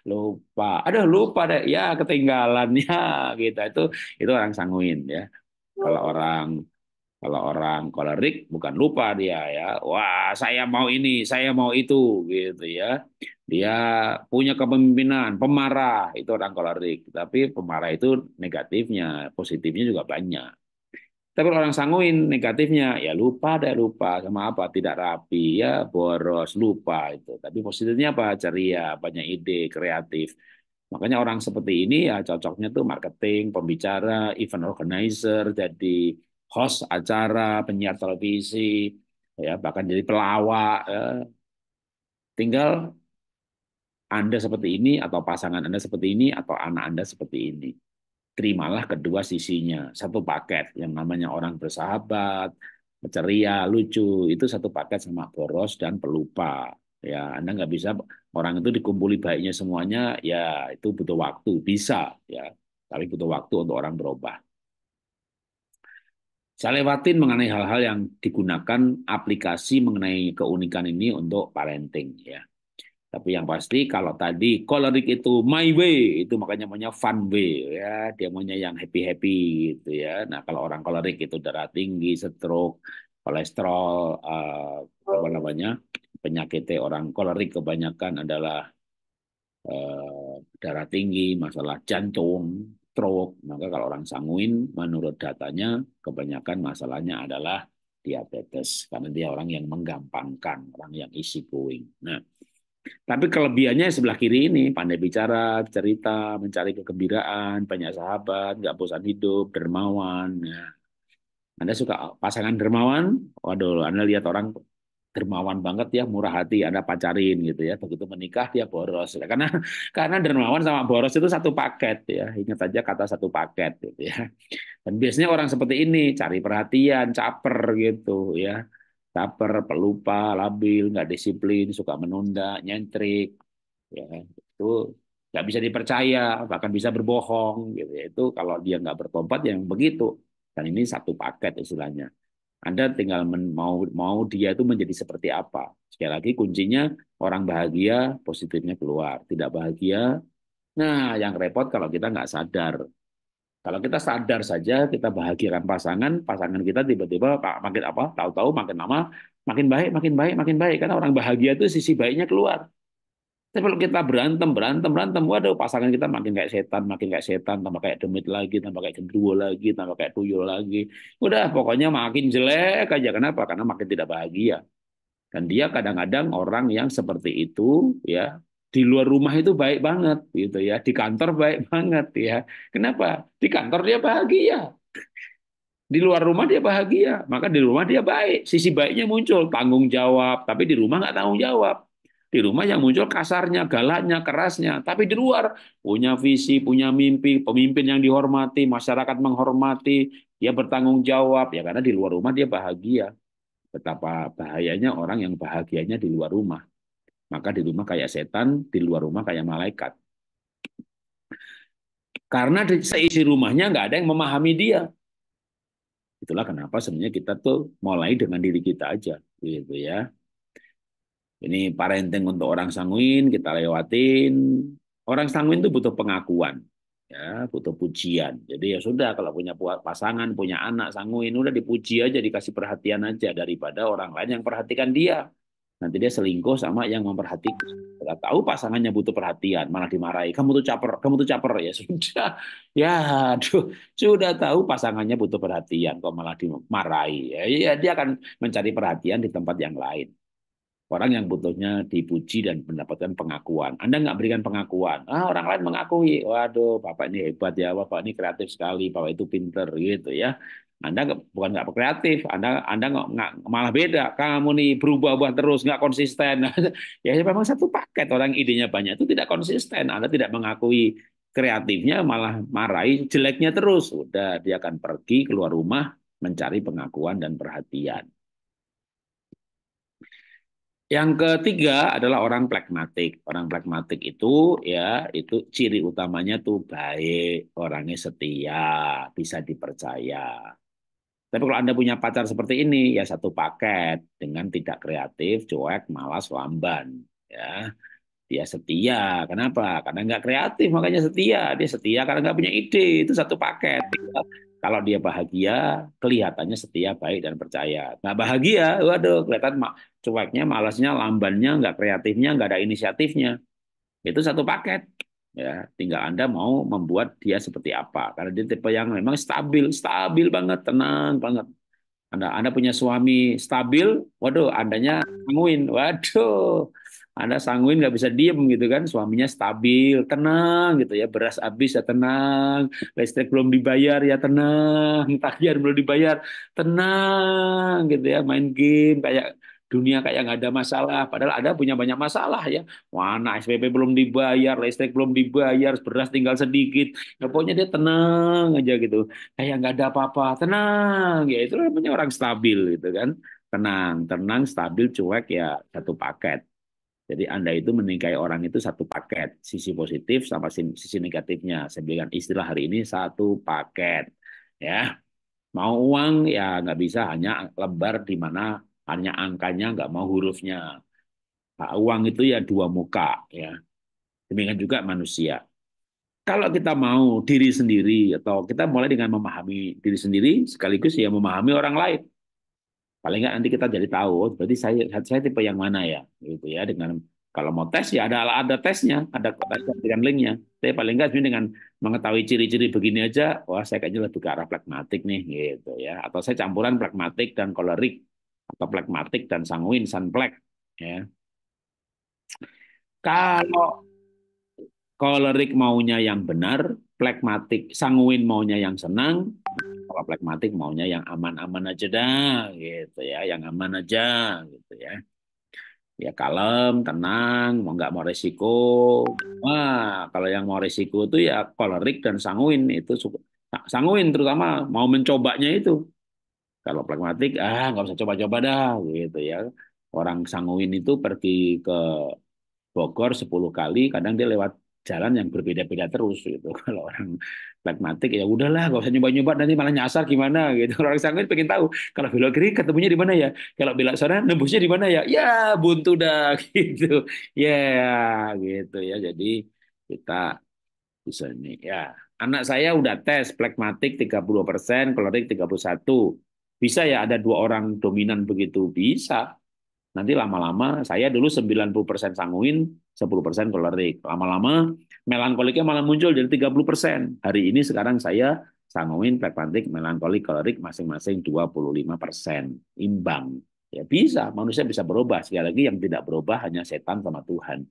lupa. Aduh lupa deh, ya ketinggalan, [LAUGHS] ya gitu. Itu itu orang sanguin ya. Kalau oh. orang kalau orang kolerik bukan lupa dia ya. Wah, saya mau ini, saya mau itu gitu ya. Dia punya kepemimpinan, pemarah itu orang kolerik. Tapi pemarah itu negatifnya, positifnya juga banyak. Tapi orang sanguin negatifnya ya lupa ada lupa sama apa tidak rapi ya boros lupa itu. Tapi positifnya apa ceria banyak ide kreatif. Makanya orang seperti ini ya cocoknya tuh marketing, pembicara, event organizer, jadi host acara, penyiar televisi, ya bahkan jadi pelawak. Ya. Tinggal Anda seperti ini atau pasangan Anda seperti ini atau anak Anda seperti ini. Terimalah kedua sisinya, satu paket yang namanya orang bersahabat, ceria, lucu, itu satu paket sama boros dan pelupa. Ya, Anda nggak bisa orang itu dikumpuli baiknya semuanya, ya itu butuh waktu, bisa ya, tapi butuh waktu untuk orang berubah. Saya lewatin mengenai hal-hal yang digunakan aplikasi mengenai keunikan ini untuk parenting ya. Tapi yang pasti kalau tadi kolorik itu my way itu makanya maunya fun way ya, dia maunya yang happy-happy gitu ya. Nah, kalau orang kolorik itu darah tinggi, stroke, kolesterol uh, apa namanya? penyakitnya orang kolerik kebanyakan adalah uh, darah tinggi, masalah jantung, stroke. Maka kalau orang sanguin, menurut datanya, kebanyakan masalahnya adalah diabetes. Karena dia orang yang menggampangkan, orang yang isi going. Nah, tapi kelebihannya sebelah kiri ini, pandai bicara, cerita, mencari kegembiraan, banyak sahabat, nggak bosan hidup, dermawan. Nah, anda suka pasangan dermawan? Waduh, Anda lihat orang dermawan banget ya murah hati anda pacarin gitu ya begitu menikah dia boros ya, karena [LAUGHS] karena dermawan sama boros itu satu paket ya ingat saja kata satu paket gitu ya dan biasanya orang seperti ini cari perhatian caper gitu ya caper pelupa labil nggak disiplin suka menunda nyentrik ya itu nggak bisa dipercaya bahkan bisa berbohong gitu ya itu kalau dia nggak bertobat ya yang begitu dan ini satu paket istilahnya anda tinggal men, mau mau dia itu menjadi seperti apa. Sekali lagi kuncinya orang bahagia positifnya keluar, tidak bahagia. Nah, yang repot kalau kita nggak sadar. Kalau kita sadar saja kita bahagiakan pasangan, pasangan kita tiba-tiba makin apa? Tahu-tahu makin lama makin baik, makin baik, makin baik. Karena orang bahagia itu sisi baiknya keluar. Tapi kalau kita berantem, berantem, berantem, waduh pasangan kita makin kayak setan, makin kayak setan, tambah kayak demit lagi, tambah kayak gendruwo lagi, tambah kayak tuyul lagi. Udah pokoknya makin jelek aja. Kenapa? Karena makin tidak bahagia. Dan dia kadang-kadang orang yang seperti itu ya di luar rumah itu baik banget gitu ya di kantor baik [LAUGHS] banget ya kenapa di kantor dia bahagia di luar rumah dia bahagia maka di rumah dia baik sisi baiknya muncul tanggung jawab tapi di rumah nggak tanggung jawab di rumah yang muncul kasarnya, galaknya, kerasnya. Tapi di luar punya visi, punya mimpi, pemimpin yang dihormati, masyarakat menghormati, dia bertanggung jawab. Ya karena di luar rumah dia bahagia. Betapa bahayanya orang yang bahagianya di luar rumah. Maka di rumah kayak setan, di luar rumah kayak malaikat. Karena di seisi rumahnya nggak ada yang memahami dia. Itulah kenapa sebenarnya kita tuh mulai dengan diri kita aja, gitu ya. Ini parenting untuk orang sanguin kita lewatin. Orang sanguin itu butuh pengakuan, ya butuh pujian. Jadi ya sudah kalau punya pasangan, punya anak sanguin udah dipuji aja, dikasih perhatian aja daripada orang lain yang perhatikan dia. Nanti dia selingkuh sama yang memperhatikan. Kita tahu pasangannya butuh perhatian, malah dimarahi. Kamu tuh caper, kamu tuh caper. Ya sudah. [LAUGHS] Ya aduh, sudah tahu pasangannya butuh perhatian kok malah dimarahi. Ya, ya dia akan mencari perhatian di tempat yang lain. Orang yang butuhnya dipuji dan mendapatkan pengakuan. Anda nggak berikan pengakuan. Ah, orang lain mengakui. Waduh, Bapak ini hebat ya. Bapak ini kreatif sekali. Bapak itu pinter gitu ya. Anda bukan nggak kreatif, Anda Anda nggak malah beda. Kamu nih berubah-ubah terus, nggak konsisten. [LAUGHS] ya memang satu paket orang idenya banyak itu tidak konsisten. Anda tidak mengakui kreatifnya, malah marahi jeleknya terus. Udah dia akan pergi keluar rumah mencari pengakuan dan perhatian. Yang ketiga adalah orang pragmatik. Orang pragmatik itu ya itu ciri utamanya tuh baik, orangnya setia, bisa dipercaya. Tapi kalau Anda punya pacar seperti ini ya satu paket dengan tidak kreatif, cuek, malas, lamban, ya. Dia setia. Kenapa? Karena nggak kreatif, makanya setia. Dia setia karena nggak punya ide. Itu satu paket. Kalau dia bahagia, kelihatannya setia, baik, dan percaya. Nggak bahagia, waduh, kelihatan cueknya, malasnya, lambannya, nggak kreatifnya, nggak ada inisiatifnya. Itu satu paket. Ya, tinggal Anda mau membuat dia seperti apa. Karena dia tipe yang memang stabil, stabil banget, tenang banget. Anda, Anda punya suami stabil, waduh, andanya nguin waduh, anda sanguin nggak bisa diem gitu kan, suaminya stabil, tenang gitu ya, beras habis ya tenang, listrik belum dibayar ya tenang, [LAUGHS] tagihan belum dibayar, tenang gitu ya, main game kayak dunia kayak nggak ada masalah, padahal ada punya banyak masalah ya. Mana SPP belum dibayar, listrik belum dibayar, beras tinggal sedikit, ya, pokoknya dia tenang aja gitu, kayak nggak ada apa-apa, tenang ya itu namanya orang stabil gitu kan, tenang, tenang, stabil, cuek ya satu paket. Jadi Anda itu meningkai orang itu satu paket, sisi positif sama sisi negatifnya. Saya bilang istilah hari ini satu paket. Ya, mau uang ya nggak bisa hanya lebar di mana hanya angkanya nggak mau hurufnya. Nah, uang itu ya dua muka ya. Demikian juga manusia. Kalau kita mau diri sendiri atau kita mulai dengan memahami diri sendiri sekaligus ya memahami orang lain paling nggak nanti kita jadi tahu oh, berarti saya saya tipe yang mana ya gitu ya dengan kalau mau tes ya ada ada tesnya ada dengan linknya tapi paling nggak dengan mengetahui ciri-ciri begini aja wah saya kayaknya lebih ke arah pragmatik nih gitu ya atau saya campuran pragmatik dan kolerik atau pragmatik dan sanguin sanplek ya kalau kolerik maunya yang benar, plekmatik sanguin maunya yang senang, kalau pragmatik maunya yang aman-aman aja dah gitu ya yang aman aja gitu ya ya kalem tenang mau nggak mau resiko wah kalau yang mau resiko itu ya kolerik dan sanguin itu sanguin terutama mau mencobanya itu kalau pragmatik ah nggak usah coba-coba dah gitu ya orang sanguin itu pergi ke Bogor 10 kali kadang dia lewat jalan yang berbeda-beda terus gitu. [LAUGHS] Kalau orang pragmatik ya udahlah gak usah nyoba-nyoba nanti malah nyasar gimana gitu. Orang sanggup pengen tahu kalau belok kiri ketemunya di mana ya, kalau belok sana nembusnya di mana ya. Ya buntu dah [LAUGHS] gitu. Ya yeah, gitu ya. Jadi kita bisa nih ya. Anak saya udah tes pragmatik 30%, kolorik 31. Bisa ya ada dua orang dominan begitu? Bisa. Nanti lama-lama saya dulu 90% sanguin, 10% kolerik. Lama-lama melankoliknya malah muncul jadi 30%. Hari ini sekarang saya sanguin, plekmatik melankolik, kolerik masing-masing 25%. Imbang. Ya bisa, manusia bisa berubah. Sekali lagi yang tidak berubah hanya setan sama Tuhan.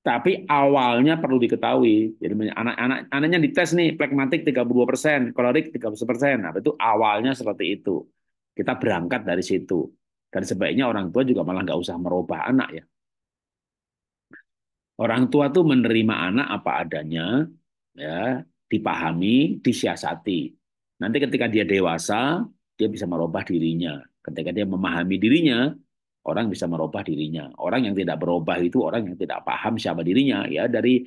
Tapi awalnya perlu diketahui. Jadi anak-anak anaknya dites nih plekmatik 32%, kolorik persen. Nah, itu awalnya seperti itu. Kita berangkat dari situ. Dan sebaiknya orang tua juga malah nggak usah merubah anak ya. Orang tua tuh menerima anak apa adanya, ya dipahami, disiasati. Nanti ketika dia dewasa, dia bisa merubah dirinya. Ketika dia memahami dirinya, orang bisa merubah dirinya. Orang yang tidak berubah itu orang yang tidak paham siapa dirinya. Ya dari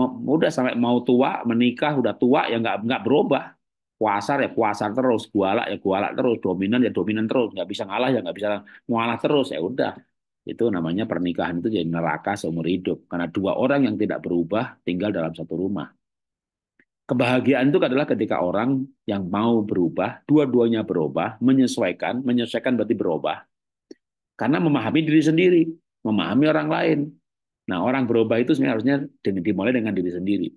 muda sampai mau tua, menikah, udah tua, ya nggak nggak berubah. Kuasar ya kuasar terus, gualak ya gualak terus, dominan ya dominan terus, nggak bisa ngalah ya nggak bisa ngalah terus ya udah. Itu namanya pernikahan itu jadi neraka seumur hidup karena dua orang yang tidak berubah tinggal dalam satu rumah. Kebahagiaan itu adalah ketika orang yang mau berubah, dua-duanya berubah, menyesuaikan, menyesuaikan berarti berubah. Karena memahami diri sendiri, memahami orang lain. Nah, orang berubah itu sebenarnya harusnya dimulai dengan diri sendiri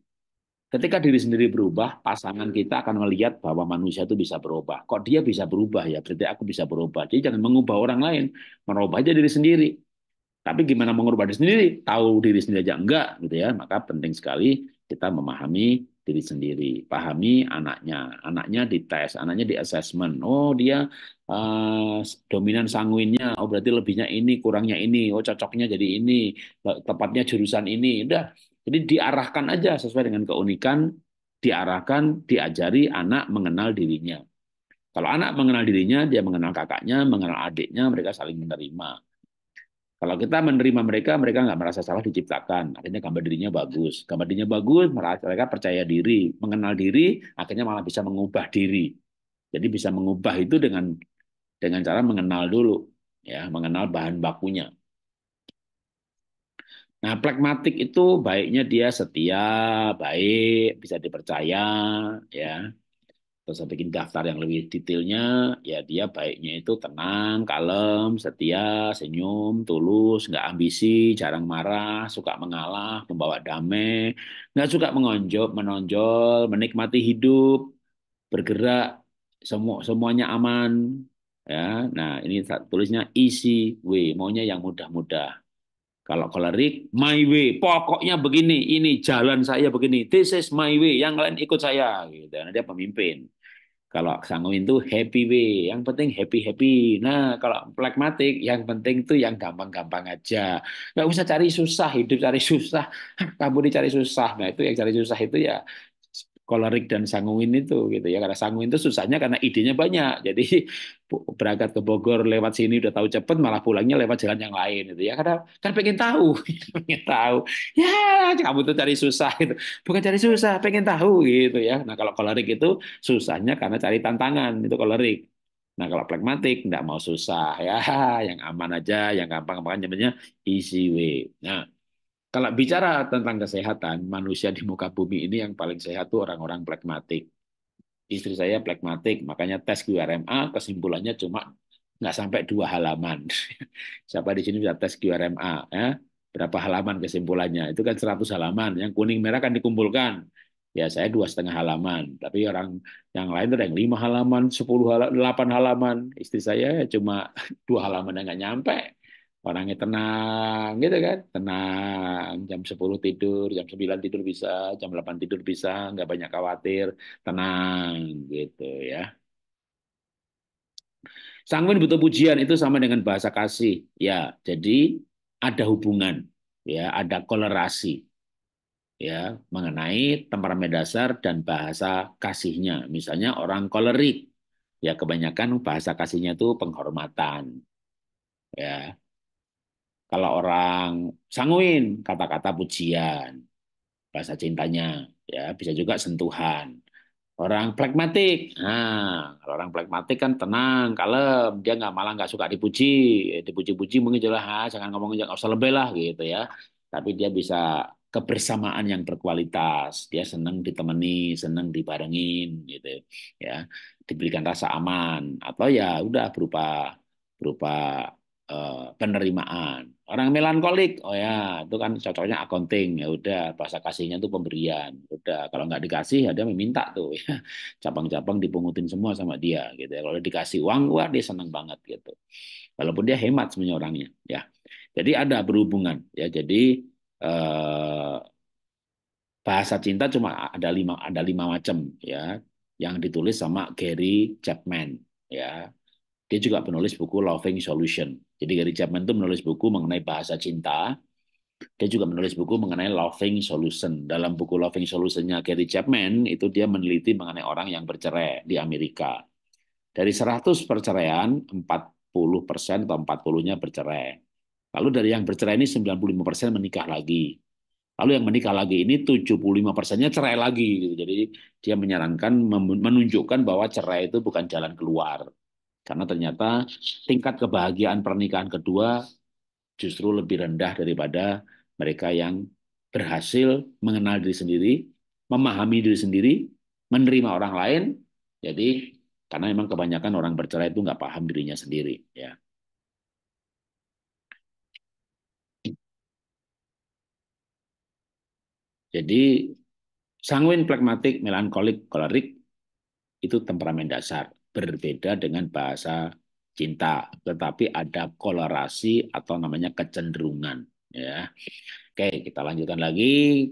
Ketika diri sendiri berubah, pasangan kita akan melihat bahwa manusia itu bisa berubah. Kok dia bisa berubah ya? Berarti aku bisa berubah. Jadi jangan mengubah orang lain, merubah aja diri sendiri. Tapi gimana mengubah diri sendiri? Tahu diri sendiri aja enggak gitu ya. Maka penting sekali kita memahami diri sendiri, pahami anaknya. Anaknya dites, anaknya di assessment. Oh, dia uh, dominan sanguinnya, oh berarti lebihnya ini, kurangnya ini, oh cocoknya jadi ini, tepatnya jurusan ini. Udah jadi diarahkan aja sesuai dengan keunikan, diarahkan, diajari anak mengenal dirinya. Kalau anak mengenal dirinya, dia mengenal kakaknya, mengenal adiknya, mereka saling menerima. Kalau kita menerima mereka, mereka nggak merasa salah diciptakan. Akhirnya gambar dirinya bagus. Gambar dirinya bagus, mereka percaya diri. Mengenal diri, akhirnya malah bisa mengubah diri. Jadi bisa mengubah itu dengan dengan cara mengenal dulu. ya Mengenal bahan bakunya. Nah, pragmatik itu baiknya dia setia, baik, bisa dipercaya, ya. Terus saya bikin daftar yang lebih detailnya, ya dia baiknya itu tenang, kalem, setia, senyum, tulus, nggak ambisi, jarang marah, suka mengalah, membawa damai, nggak suka mengonjol, menonjol, menikmati hidup, bergerak, semua semuanya aman. Ya, nah ini tulisnya isi W, maunya yang mudah-mudah kalau kolerik, my way. Pokoknya begini, ini jalan saya begini. This is my way. Yang lain ikut saya. Gitu. Nah, dia pemimpin. Kalau sanguin itu happy way, yang penting happy happy. Nah kalau pragmatik, yang penting itu yang gampang-gampang aja. Gak usah cari susah hidup cari [LAUGHS] susah. kamu dicari susah. Nah itu yang cari susah itu ya kolerik dan sanguin itu gitu ya karena sanguin itu susahnya karena idenya banyak jadi berangkat ke Bogor lewat sini udah tahu cepet malah pulangnya lewat jalan yang lain gitu ya karena kan pengen tahu [LAUGHS] pengen tahu ya kamu tuh cari susah itu bukan cari susah pengen tahu gitu ya nah kalau kolerik itu susahnya karena cari tantangan itu kolerik Nah kalau pragmatik nggak mau susah ya, [LAUGHS] yang aman aja, yang gampang, makanya namanya easy way. Nah kalau bicara tentang kesehatan, manusia di muka bumi ini yang paling sehat itu orang-orang plekmatik. Istri saya plekmatik, makanya tes QRMA kesimpulannya cuma nggak sampai dua halaman. [LAUGHS] Siapa di sini bisa tes QRMA? Ya? Berapa halaman kesimpulannya? Itu kan 100 halaman. Yang kuning merah kan dikumpulkan. Ya saya dua setengah halaman. Tapi orang yang lain ada yang lima halaman, sepuluh halaman, delapan halaman. Istri saya cuma [LAUGHS] dua halaman yang nggak nyampe orangnya tenang gitu kan tenang jam 10 tidur jam 9 tidur bisa jam 8 tidur bisa nggak banyak khawatir tenang gitu ya Sangwin butuh pujian itu sama dengan bahasa kasih ya jadi ada hubungan ya ada kolerasi ya mengenai temperamen dasar dan bahasa kasihnya misalnya orang kolerik ya kebanyakan bahasa kasihnya itu penghormatan ya kalau orang sanguin kata-kata pujian bahasa cintanya ya bisa juga sentuhan orang pragmatik nah kalau orang pragmatik kan tenang kalem dia nggak malah nggak suka dipuji eh, dipuji-puji mungkin jelas ah, jangan ngomong nggak usah lebih lah gitu ya tapi dia bisa kebersamaan yang berkualitas dia senang ditemani senang dibarengin gitu ya diberikan rasa aman atau ya udah berupa berupa Eh, penerimaan. Orang melankolik, oh ya, itu kan cocoknya accounting, ya udah bahasa kasihnya itu pemberian. Udah, kalau nggak dikasih ya dia meminta tuh ya. [LAUGHS] Cabang-cabang dipungutin semua sama dia gitu ya. Kalau dikasih uang, wah dia senang banget gitu. Walaupun dia hemat sebenarnya orangnya, ya. Jadi ada berhubungan ya. Jadi eh, bahasa cinta cuma ada lima ada lima macam ya yang ditulis sama Gary Chapman ya. Dia juga penulis buku Loving Solution jadi Gary Chapman itu menulis buku mengenai bahasa cinta. Dia juga menulis buku mengenai loving solution. Dalam buku loving solutionnya Gary Chapman itu dia meneliti mengenai orang yang bercerai di Amerika. Dari 100 perceraian, 40 persen atau 40-nya bercerai. Lalu dari yang bercerai ini 95 persen menikah lagi. Lalu yang menikah lagi ini 75 persennya cerai lagi. Gitu. Jadi dia menyarankan menunjukkan bahwa cerai itu bukan jalan keluar karena ternyata tingkat kebahagiaan pernikahan kedua justru lebih rendah daripada mereka yang berhasil mengenal diri sendiri, memahami diri sendiri, menerima orang lain. Jadi karena memang kebanyakan orang bercerai itu nggak paham dirinya sendiri, ya. Jadi sanguin, pragmatik, melankolik, kolerik itu temperamen dasar berbeda dengan bahasa cinta, tetapi ada kolerasi atau namanya kecenderungan. Ya, oke kita lanjutkan lagi.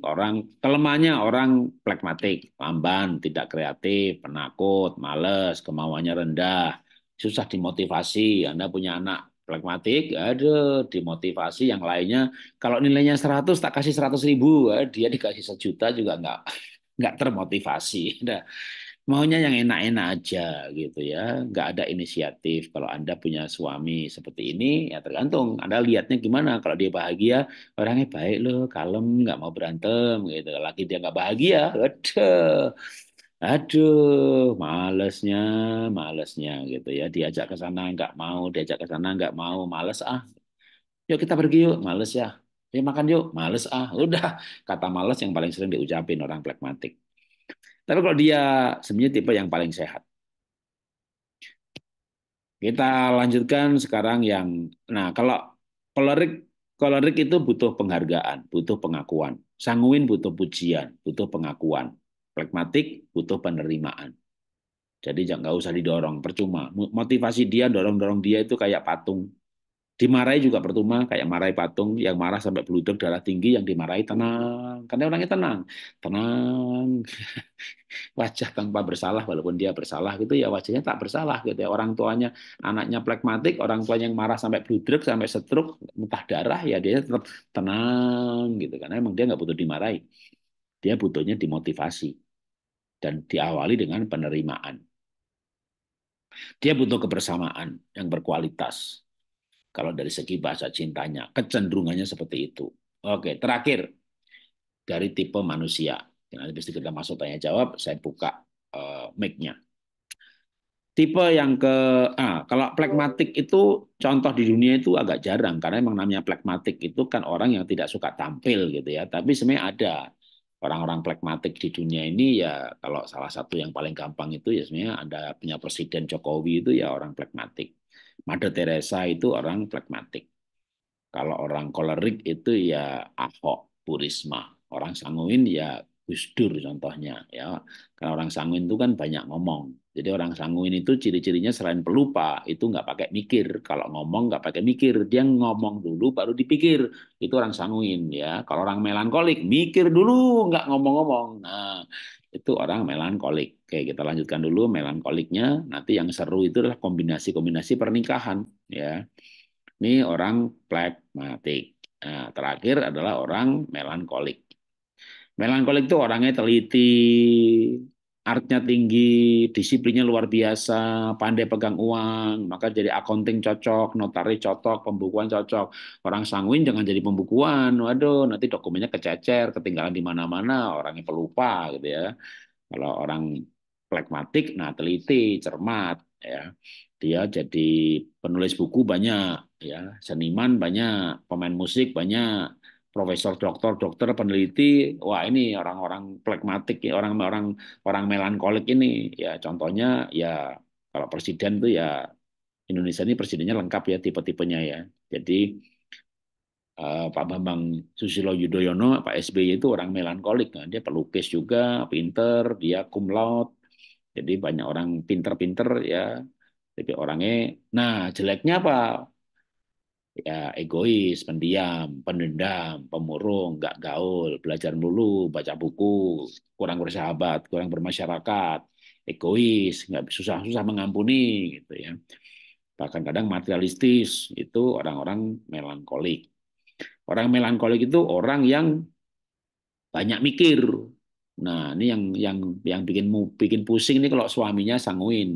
Orang kelemahannya orang plekmatik, lamban, tidak kreatif, penakut, males, kemauannya rendah, susah dimotivasi. Anda punya anak pragmatik, ada dimotivasi yang lainnya. Kalau nilainya 100, tak kasih 100 ribu, dia dikasih sejuta juga nggak nggak termotivasi. Nah, maunya yang enak-enak aja gitu ya nggak ada inisiatif kalau anda punya suami seperti ini ya tergantung anda lihatnya gimana kalau dia bahagia orangnya baik loh kalem nggak mau berantem gitu lagi dia nggak bahagia aduh aduh malesnya malesnya gitu ya diajak ke sana nggak mau diajak ke sana nggak mau males ah yuk kita pergi yuk males ya Ya makan yuk, males ah. Udah, kata males yang paling sering diucapin orang plekmatik. Tapi kalau dia sebenarnya tipe yang paling sehat. Kita lanjutkan sekarang yang nah kalau kolerik kolerik itu butuh penghargaan, butuh pengakuan. Sanguin butuh pujian, butuh pengakuan. Pragmatik butuh penerimaan. Jadi jangan nggak usah didorong, percuma. Motivasi dia dorong-dorong dia itu kayak patung dimarahi juga pertama kayak marahi patung yang marah sampai beluduk darah tinggi yang dimarahi tenang karena orangnya tenang tenang [LAUGHS] wajah tanpa bersalah walaupun dia bersalah gitu ya wajahnya tak bersalah gitu ya orang tuanya anaknya plekmatik orang tuanya yang marah sampai beluduk sampai setruk mentah darah ya dia tetap tenang gitu karena emang dia nggak butuh dimarahi dia butuhnya dimotivasi dan diawali dengan penerimaan dia butuh kebersamaan yang berkualitas kalau dari segi bahasa cintanya, kecenderungannya seperti itu. Oke, terakhir dari tipe manusia. Ya, nanti bisa kita masuk tanya jawab, saya buka uh, mic-nya. Tipe yang ke ah, kalau plekmatik itu contoh di dunia itu agak jarang karena memang namanya plekmatik itu kan orang yang tidak suka tampil gitu ya. Tapi sebenarnya ada orang-orang plekmatik di dunia ini ya kalau salah satu yang paling gampang itu ya sebenarnya ada punya presiden Jokowi itu ya orang plekmatik. Mother Teresa itu orang pragmatik. Kalau orang kolerik itu ya Ahok, Purisma. Orang sanguin ya Gus Dur contohnya ya. Karena orang sanguin itu kan banyak ngomong. Jadi orang sanguin itu ciri-cirinya selain pelupa itu nggak pakai mikir. Kalau ngomong nggak pakai mikir, dia ngomong dulu baru dipikir. Itu orang sanguin ya. Kalau orang melankolik mikir dulu nggak ngomong-ngomong. Nah, itu orang melankolik. Oke, kita lanjutkan dulu melankoliknya. Nanti yang seru itu adalah kombinasi-kombinasi pernikahan, ya. Ini orang plekmatik. Nah, terakhir adalah orang melankolik. Melankolik itu orangnya teliti, artnya tinggi, disiplinnya luar biasa, pandai pegang uang, maka jadi accounting cocok, notaris cocok, pembukuan cocok. Orang sanguin jangan jadi pembukuan, waduh nanti dokumennya kececer, ketinggalan di mana-mana, orangnya pelupa gitu ya. Kalau orang pragmatik, nah teliti, cermat, ya dia jadi penulis buku banyak, ya seniman banyak, pemain musik banyak, profesor, dokter, dokter, peneliti, wah ini orang-orang plekmatik, orang-orang ya, orang melankolik ini. Ya contohnya ya kalau presiden tuh ya Indonesia ini presidennya lengkap ya tipe-tipenya ya. Jadi uh, Pak Bambang Susilo Yudhoyono, Pak SBY itu orang melankolik, kan? dia pelukis juga, pinter, dia cum laude, jadi banyak orang pinter-pinter ya. Tapi orangnya, nah jeleknya apa? ya egois, pendiam, pendendam, pemurung, nggak gaul, belajar mulu baca buku, kurang bersahabat, kurang bermasyarakat, egois, nggak susah-susah mengampuni gitu ya. Bahkan kadang materialistis itu orang-orang melankolik. Orang melankolik itu orang yang banyak mikir. Nah, ini yang yang yang bikin bikin pusing nih kalau suaminya sanguin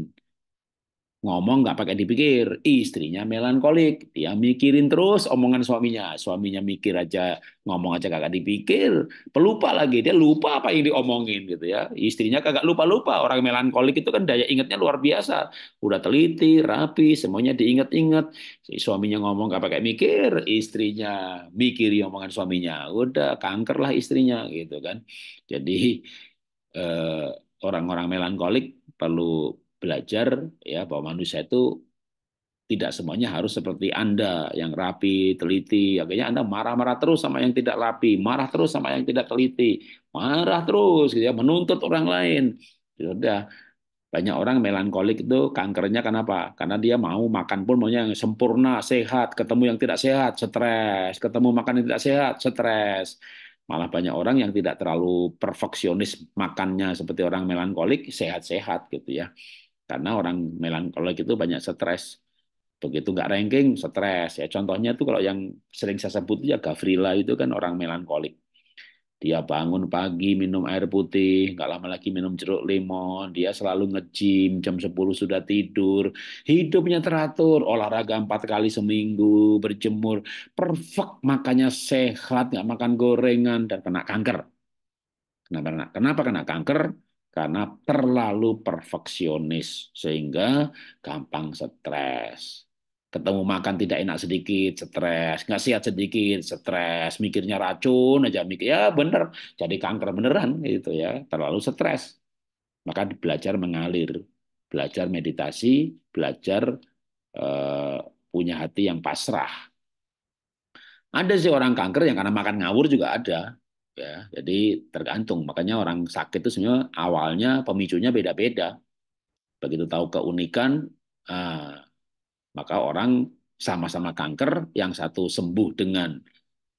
ngomong nggak pakai dipikir. Istrinya melankolik, dia mikirin terus omongan suaminya. Suaminya mikir aja, ngomong aja kagak dipikir. Pelupa lagi, dia lupa apa yang diomongin gitu ya. Istrinya kagak lupa-lupa. Orang melankolik itu kan daya ingatnya luar biasa. Udah teliti, rapi, semuanya diingat-ingat. Suaminya ngomong nggak pakai mikir, istrinya mikir omongan suaminya. Udah kanker lah istrinya gitu kan. Jadi eh, orang-orang melankolik perlu belajar ya bahwa manusia itu tidak semuanya harus seperti Anda yang rapi, teliti. Akhirnya Anda marah-marah terus sama yang tidak rapi, marah terus sama yang tidak teliti, marah terus gitu ya, menuntut orang lain. Sudah ya banyak orang melankolik itu kankernya kenapa? Karena dia mau makan pun maunya yang sempurna, sehat, ketemu yang tidak sehat, stres, ketemu makan yang tidak sehat, stres. Malah banyak orang yang tidak terlalu perfeksionis makannya seperti orang melankolik sehat-sehat gitu ya. Karena orang melankolik itu banyak stres. Begitu nggak ranking, stres. Ya contohnya tuh kalau yang sering saya sebut ya Gavrila itu kan orang melankolik. Dia bangun pagi minum air putih, nggak lama lagi minum jeruk lemon, dia selalu ngejim, jam 10 sudah tidur, hidupnya teratur, olahraga empat kali seminggu, berjemur, perfect, makannya sehat, nggak makan gorengan, dan kena kanker. Kenapa kenapa kena kanker? karena terlalu perfeksionis sehingga gampang stres. Ketemu makan tidak enak sedikit, stres. Nggak sehat sedikit, stres. Mikirnya racun aja, mikir ya bener, jadi kanker beneran gitu ya. Terlalu stres. Maka belajar mengalir, belajar meditasi, belajar eh, punya hati yang pasrah. Ada sih orang kanker yang karena makan ngawur juga ada ya. Jadi tergantung. Makanya orang sakit itu sebenarnya awalnya pemicunya beda-beda. Begitu tahu keunikan, eh, maka orang sama-sama kanker, yang satu sembuh dengan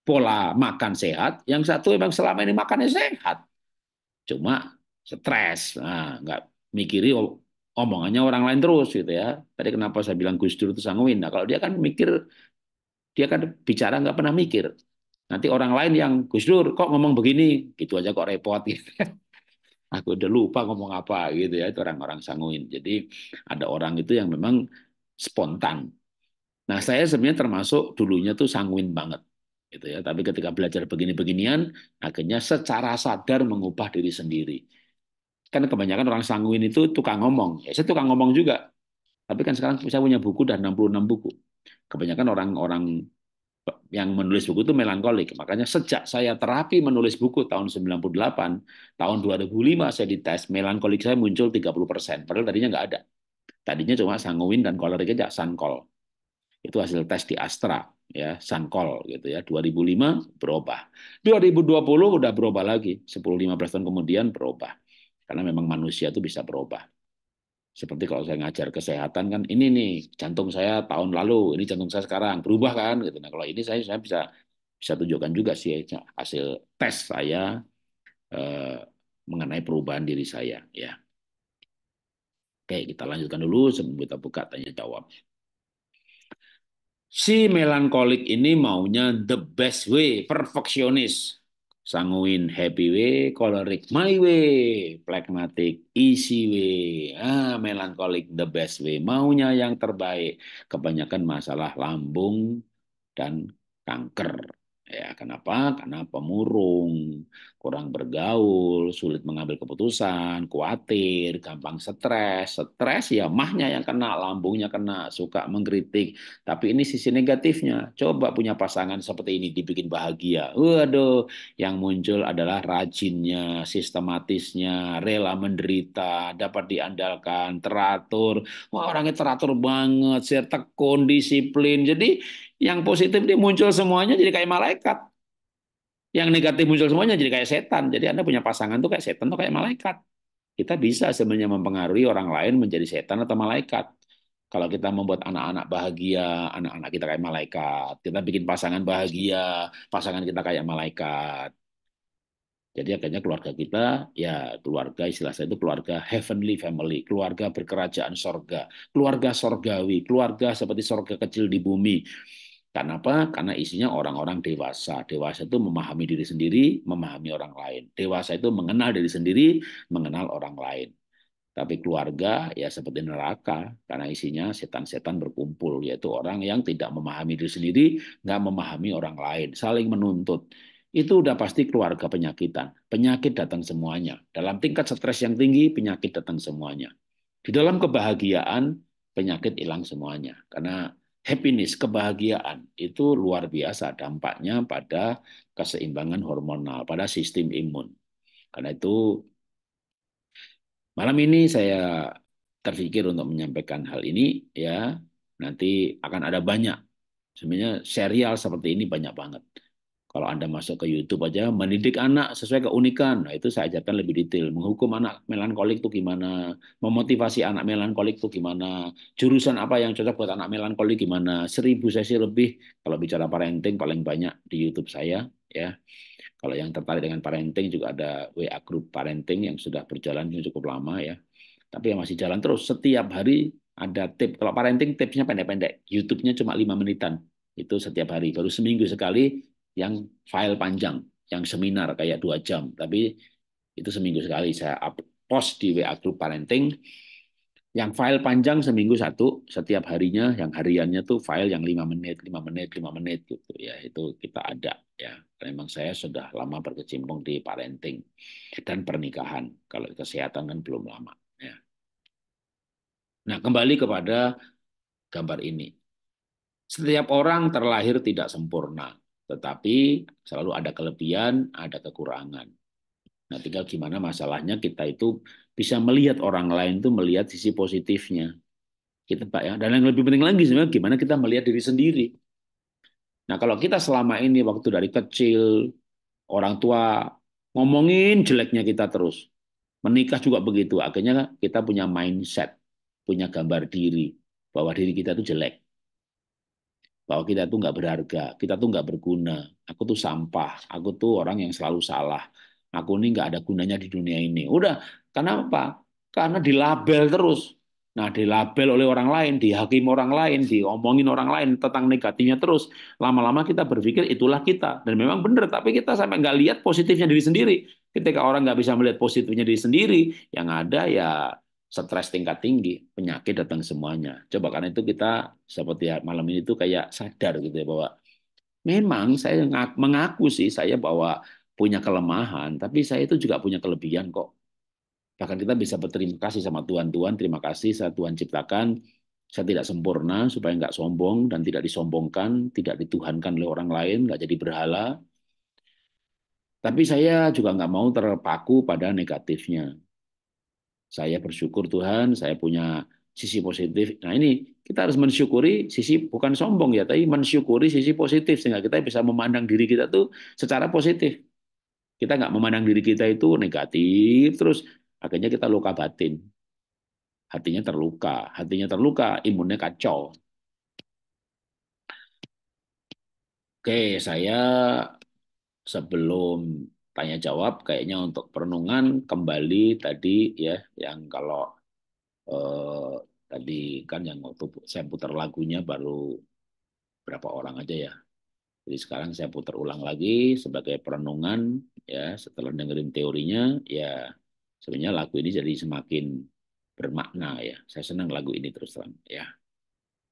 pola makan sehat, yang satu memang selama ini makannya sehat. Cuma stres, nah, nggak mikiri omongannya orang lain terus gitu ya. Tadi kenapa saya bilang Gus Dur itu sanguin? Nah kalau dia kan mikir, dia kan bicara nggak pernah mikir. Nanti orang lain yang Gus Dur kok ngomong begini, gitu aja kok repot. Gitu. [LAUGHS] Aku udah lupa ngomong apa gitu ya itu orang-orang sanguin. Jadi ada orang itu yang memang spontan. Nah saya sebenarnya termasuk dulunya tuh sanguin banget gitu ya. Tapi ketika belajar begini-beginian, akhirnya secara sadar mengubah diri sendiri. Kan kebanyakan orang sanguin itu tukang ngomong. Ya saya tukang ngomong juga. Tapi kan sekarang saya punya buku dan 66 buku. Kebanyakan orang-orang yang menulis buku itu melankolik. Makanya sejak saya terapi menulis buku tahun 98, tahun 2005 saya dites, melankolik saya muncul 30%. Padahal tadinya nggak ada. Tadinya cuma sanguin dan kolerik aja, sankol. Itu hasil tes di Astra, ya sankol gitu ya. 2005 berubah. 2020 udah berubah lagi. 10-15 tahun kemudian berubah. Karena memang manusia itu bisa berubah seperti kalau saya ngajar kesehatan kan ini nih jantung saya tahun lalu ini jantung saya sekarang berubah kan gitu nah kalau ini saya saya bisa bisa tunjukkan juga sih hasil tes saya eh, mengenai perubahan diri saya ya oke kita lanjutkan dulu sebelum kita buka tanya jawab si melankolik ini maunya the best way perfeksionis sanguin happy way, choleric my way, pragmatic easy way, ah, melancholic the best way, maunya yang terbaik. Kebanyakan masalah lambung dan kanker. Ya, kenapa? Karena pemurung, kurang bergaul, sulit mengambil keputusan, khawatir, gampang stres. Stres ya mahnya yang kena, lambungnya kena, suka mengkritik. Tapi ini sisi negatifnya. Coba punya pasangan seperti ini dibikin bahagia. Waduh, yang muncul adalah rajinnya, sistematisnya, rela menderita, dapat diandalkan, teratur. Wah, orangnya teratur banget, saya tekun, disiplin. Jadi yang positif dia muncul semuanya jadi kayak malaikat. Yang negatif muncul semuanya jadi kayak setan. Jadi Anda punya pasangan tuh kayak setan tuh kayak malaikat. Kita bisa sebenarnya mempengaruhi orang lain menjadi setan atau malaikat. Kalau kita membuat anak-anak bahagia, anak-anak kita kayak malaikat. Kita bikin pasangan bahagia, pasangan kita kayak malaikat. Jadi akhirnya keluarga kita, ya keluarga istilah saya itu keluarga heavenly family, keluarga berkerajaan sorga, keluarga sorgawi, keluarga seperti sorga kecil di bumi. Karena apa? Karena isinya orang-orang dewasa. Dewasa itu memahami diri sendiri, memahami orang lain. Dewasa itu mengenal diri sendiri, mengenal orang lain. Tapi keluarga ya seperti neraka karena isinya setan-setan berkumpul yaitu orang yang tidak memahami diri sendiri, nggak memahami orang lain, saling menuntut. Itu udah pasti keluarga penyakitan. Penyakit datang semuanya. Dalam tingkat stres yang tinggi, penyakit datang semuanya. Di dalam kebahagiaan, penyakit hilang semuanya. Karena happiness, kebahagiaan itu luar biasa dampaknya pada keseimbangan hormonal, pada sistem imun. Karena itu malam ini saya terpikir untuk menyampaikan hal ini ya. Nanti akan ada banyak sebenarnya serial seperti ini banyak banget. Kalau Anda masuk ke YouTube aja, mendidik anak sesuai keunikan. Nah, itu saya ajarkan lebih detail. Menghukum anak melankolik itu gimana? Memotivasi anak melankolik itu gimana? Jurusan apa yang cocok buat anak melankolik gimana? Seribu sesi lebih kalau bicara parenting paling banyak di YouTube saya, ya. Kalau yang tertarik dengan parenting juga ada WA group parenting yang sudah berjalan cukup lama ya. Tapi yang masih jalan terus setiap hari ada tip. Kalau parenting tipsnya pendek-pendek, YouTube-nya cuma lima menitan. Itu setiap hari, baru seminggu sekali yang file panjang, yang seminar kayak dua jam. Tapi itu seminggu sekali saya post di WA Group Parenting. Yang file panjang seminggu satu, setiap harinya, yang hariannya tuh file yang lima menit, lima menit, lima menit gitu ya. Itu kita ada ya. Memang saya sudah lama berkecimpung di parenting dan pernikahan. Kalau kesehatan kan belum lama. Ya. Nah kembali kepada gambar ini. Setiap orang terlahir tidak sempurna. Tetapi selalu ada kelebihan, ada kekurangan. Nah, tinggal gimana masalahnya kita itu bisa melihat orang lain tuh melihat sisi positifnya. Kita Pak ya. Dan yang lebih penting lagi sebenarnya gimana kita melihat diri sendiri. Nah, kalau kita selama ini waktu dari kecil orang tua ngomongin jeleknya kita terus. Menikah juga begitu. Akhirnya kita punya mindset, punya gambar diri bahwa diri kita itu jelek bahwa kita tuh nggak berharga, kita tuh nggak berguna, aku tuh sampah, aku tuh orang yang selalu salah, aku ini nggak ada gunanya di dunia ini. Udah, karena apa? Karena dilabel terus. Nah, dilabel oleh orang lain, dihakim orang lain, diomongin orang lain tentang negatifnya terus. Lama-lama kita berpikir itulah kita. Dan memang benar, tapi kita sampai nggak lihat positifnya diri sendiri. Ketika orang nggak bisa melihat positifnya diri sendiri, yang ada ya stres tingkat tinggi, penyakit datang semuanya. Coba karena itu kita seperti ya, malam ini itu kayak sadar gitu ya bahwa memang saya mengaku sih saya bahwa punya kelemahan, tapi saya itu juga punya kelebihan kok. Bahkan kita bisa berterima kasih sama Tuhan. Tuhan, terima kasih saya Tuhan ciptakan. Saya tidak sempurna supaya nggak sombong dan tidak disombongkan, tidak dituhankan oleh orang lain, nggak jadi berhala. Tapi saya juga nggak mau terpaku pada negatifnya saya bersyukur Tuhan, saya punya sisi positif. Nah ini kita harus mensyukuri sisi bukan sombong ya, tapi mensyukuri sisi positif sehingga kita bisa memandang diri kita tuh secara positif. Kita nggak memandang diri kita itu negatif terus akhirnya kita luka batin. Hatinya terluka, hatinya terluka, imunnya kacau. Oke, saya sebelum tanya jawab kayaknya untuk perenungan kembali tadi ya yang kalau eh, tadi kan yang waktu saya putar lagunya baru berapa orang aja ya jadi sekarang saya putar ulang lagi sebagai perenungan ya setelah dengerin teorinya ya sebenarnya lagu ini jadi semakin bermakna ya. Saya senang lagu ini terus terang ya.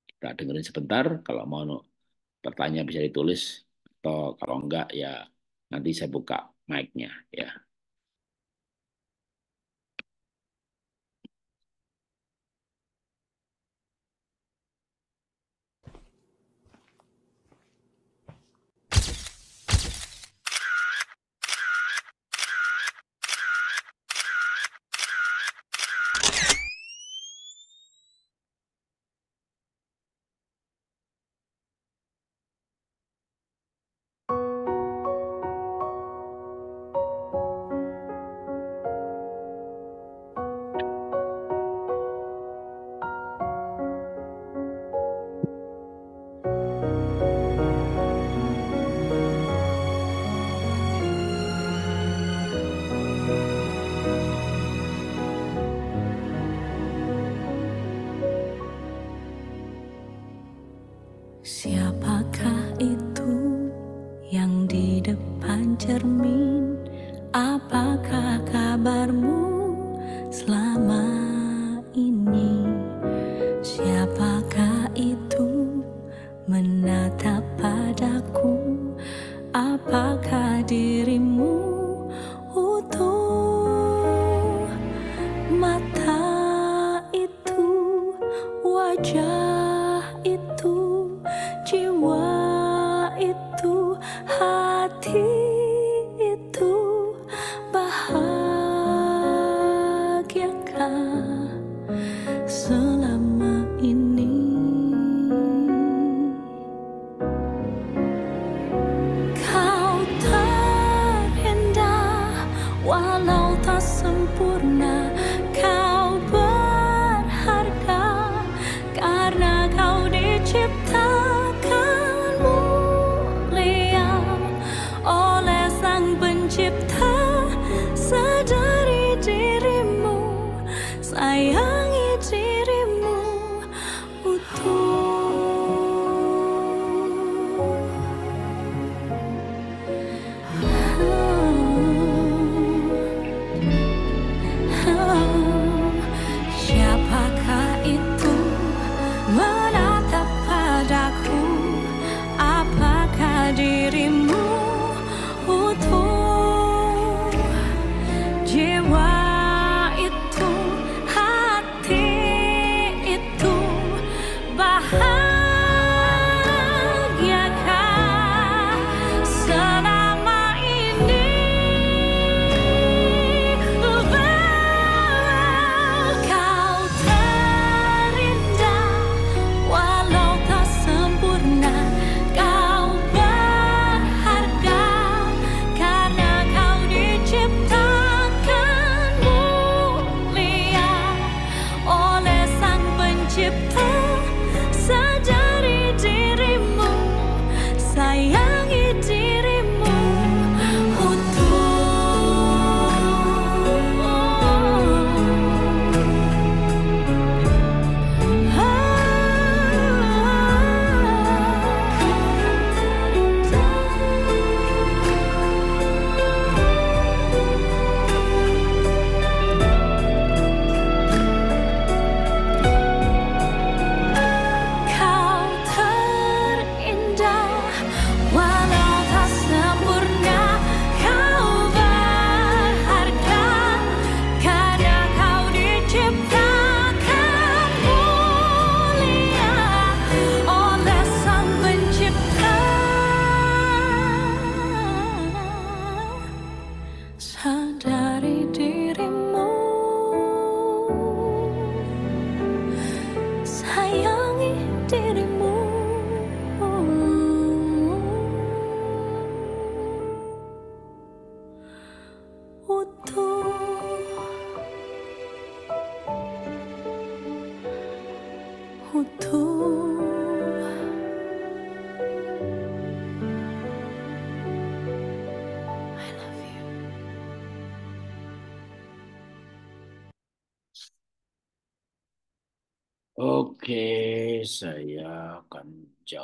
Kita dengerin sebentar kalau mau pertanyaan bisa ditulis atau kalau enggak ya nanti saya buka mic-nya ya.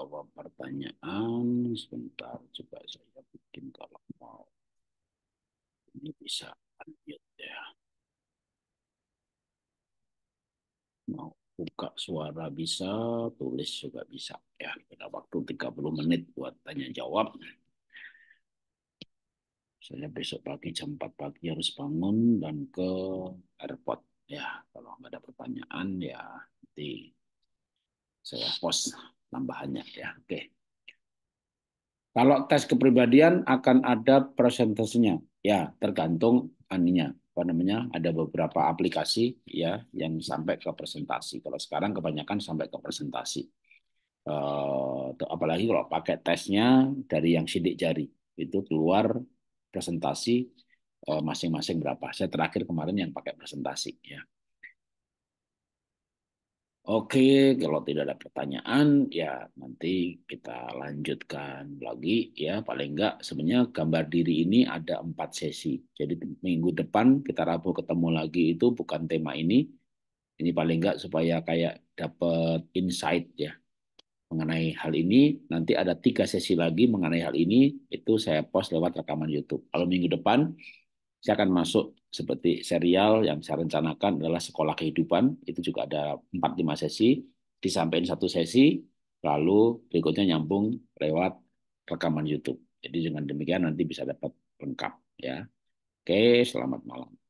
jawab pertanyaan sebentar coba saya bikin kalau mau ini bisa lanjut ya mau buka suara bisa tulis juga bisa ya kita waktu 30 menit buat tanya jawab saya besok pagi jam 4 pagi harus bangun dan ke airport ya kalau nggak ada pertanyaan ya nanti saya post tambahannya ya. Oke. Kalau tes kepribadian akan ada persentasenya. Ya, tergantung aninya apa namanya ada beberapa aplikasi ya yang sampai ke presentasi kalau sekarang kebanyakan sampai ke presentasi uh, eh, apalagi kalau pakai tesnya dari yang sidik jari itu keluar presentasi eh, masing-masing uh, berapa saya terakhir kemarin yang pakai presentasi ya Oke, kalau tidak ada pertanyaan, ya nanti kita lanjutkan lagi ya. Paling enggak sebenarnya gambar diri ini ada empat sesi. Jadi minggu depan kita Rabu ketemu lagi itu bukan tema ini. Ini paling enggak supaya kayak dapat insight ya mengenai hal ini. Nanti ada tiga sesi lagi mengenai hal ini. Itu saya post lewat rekaman YouTube. Kalau minggu depan saya akan masuk seperti serial yang saya rencanakan adalah sekolah kehidupan itu juga ada 4-5 sesi disampaikan satu sesi lalu berikutnya nyambung lewat rekaman YouTube jadi dengan demikian nanti bisa dapat lengkap ya oke selamat malam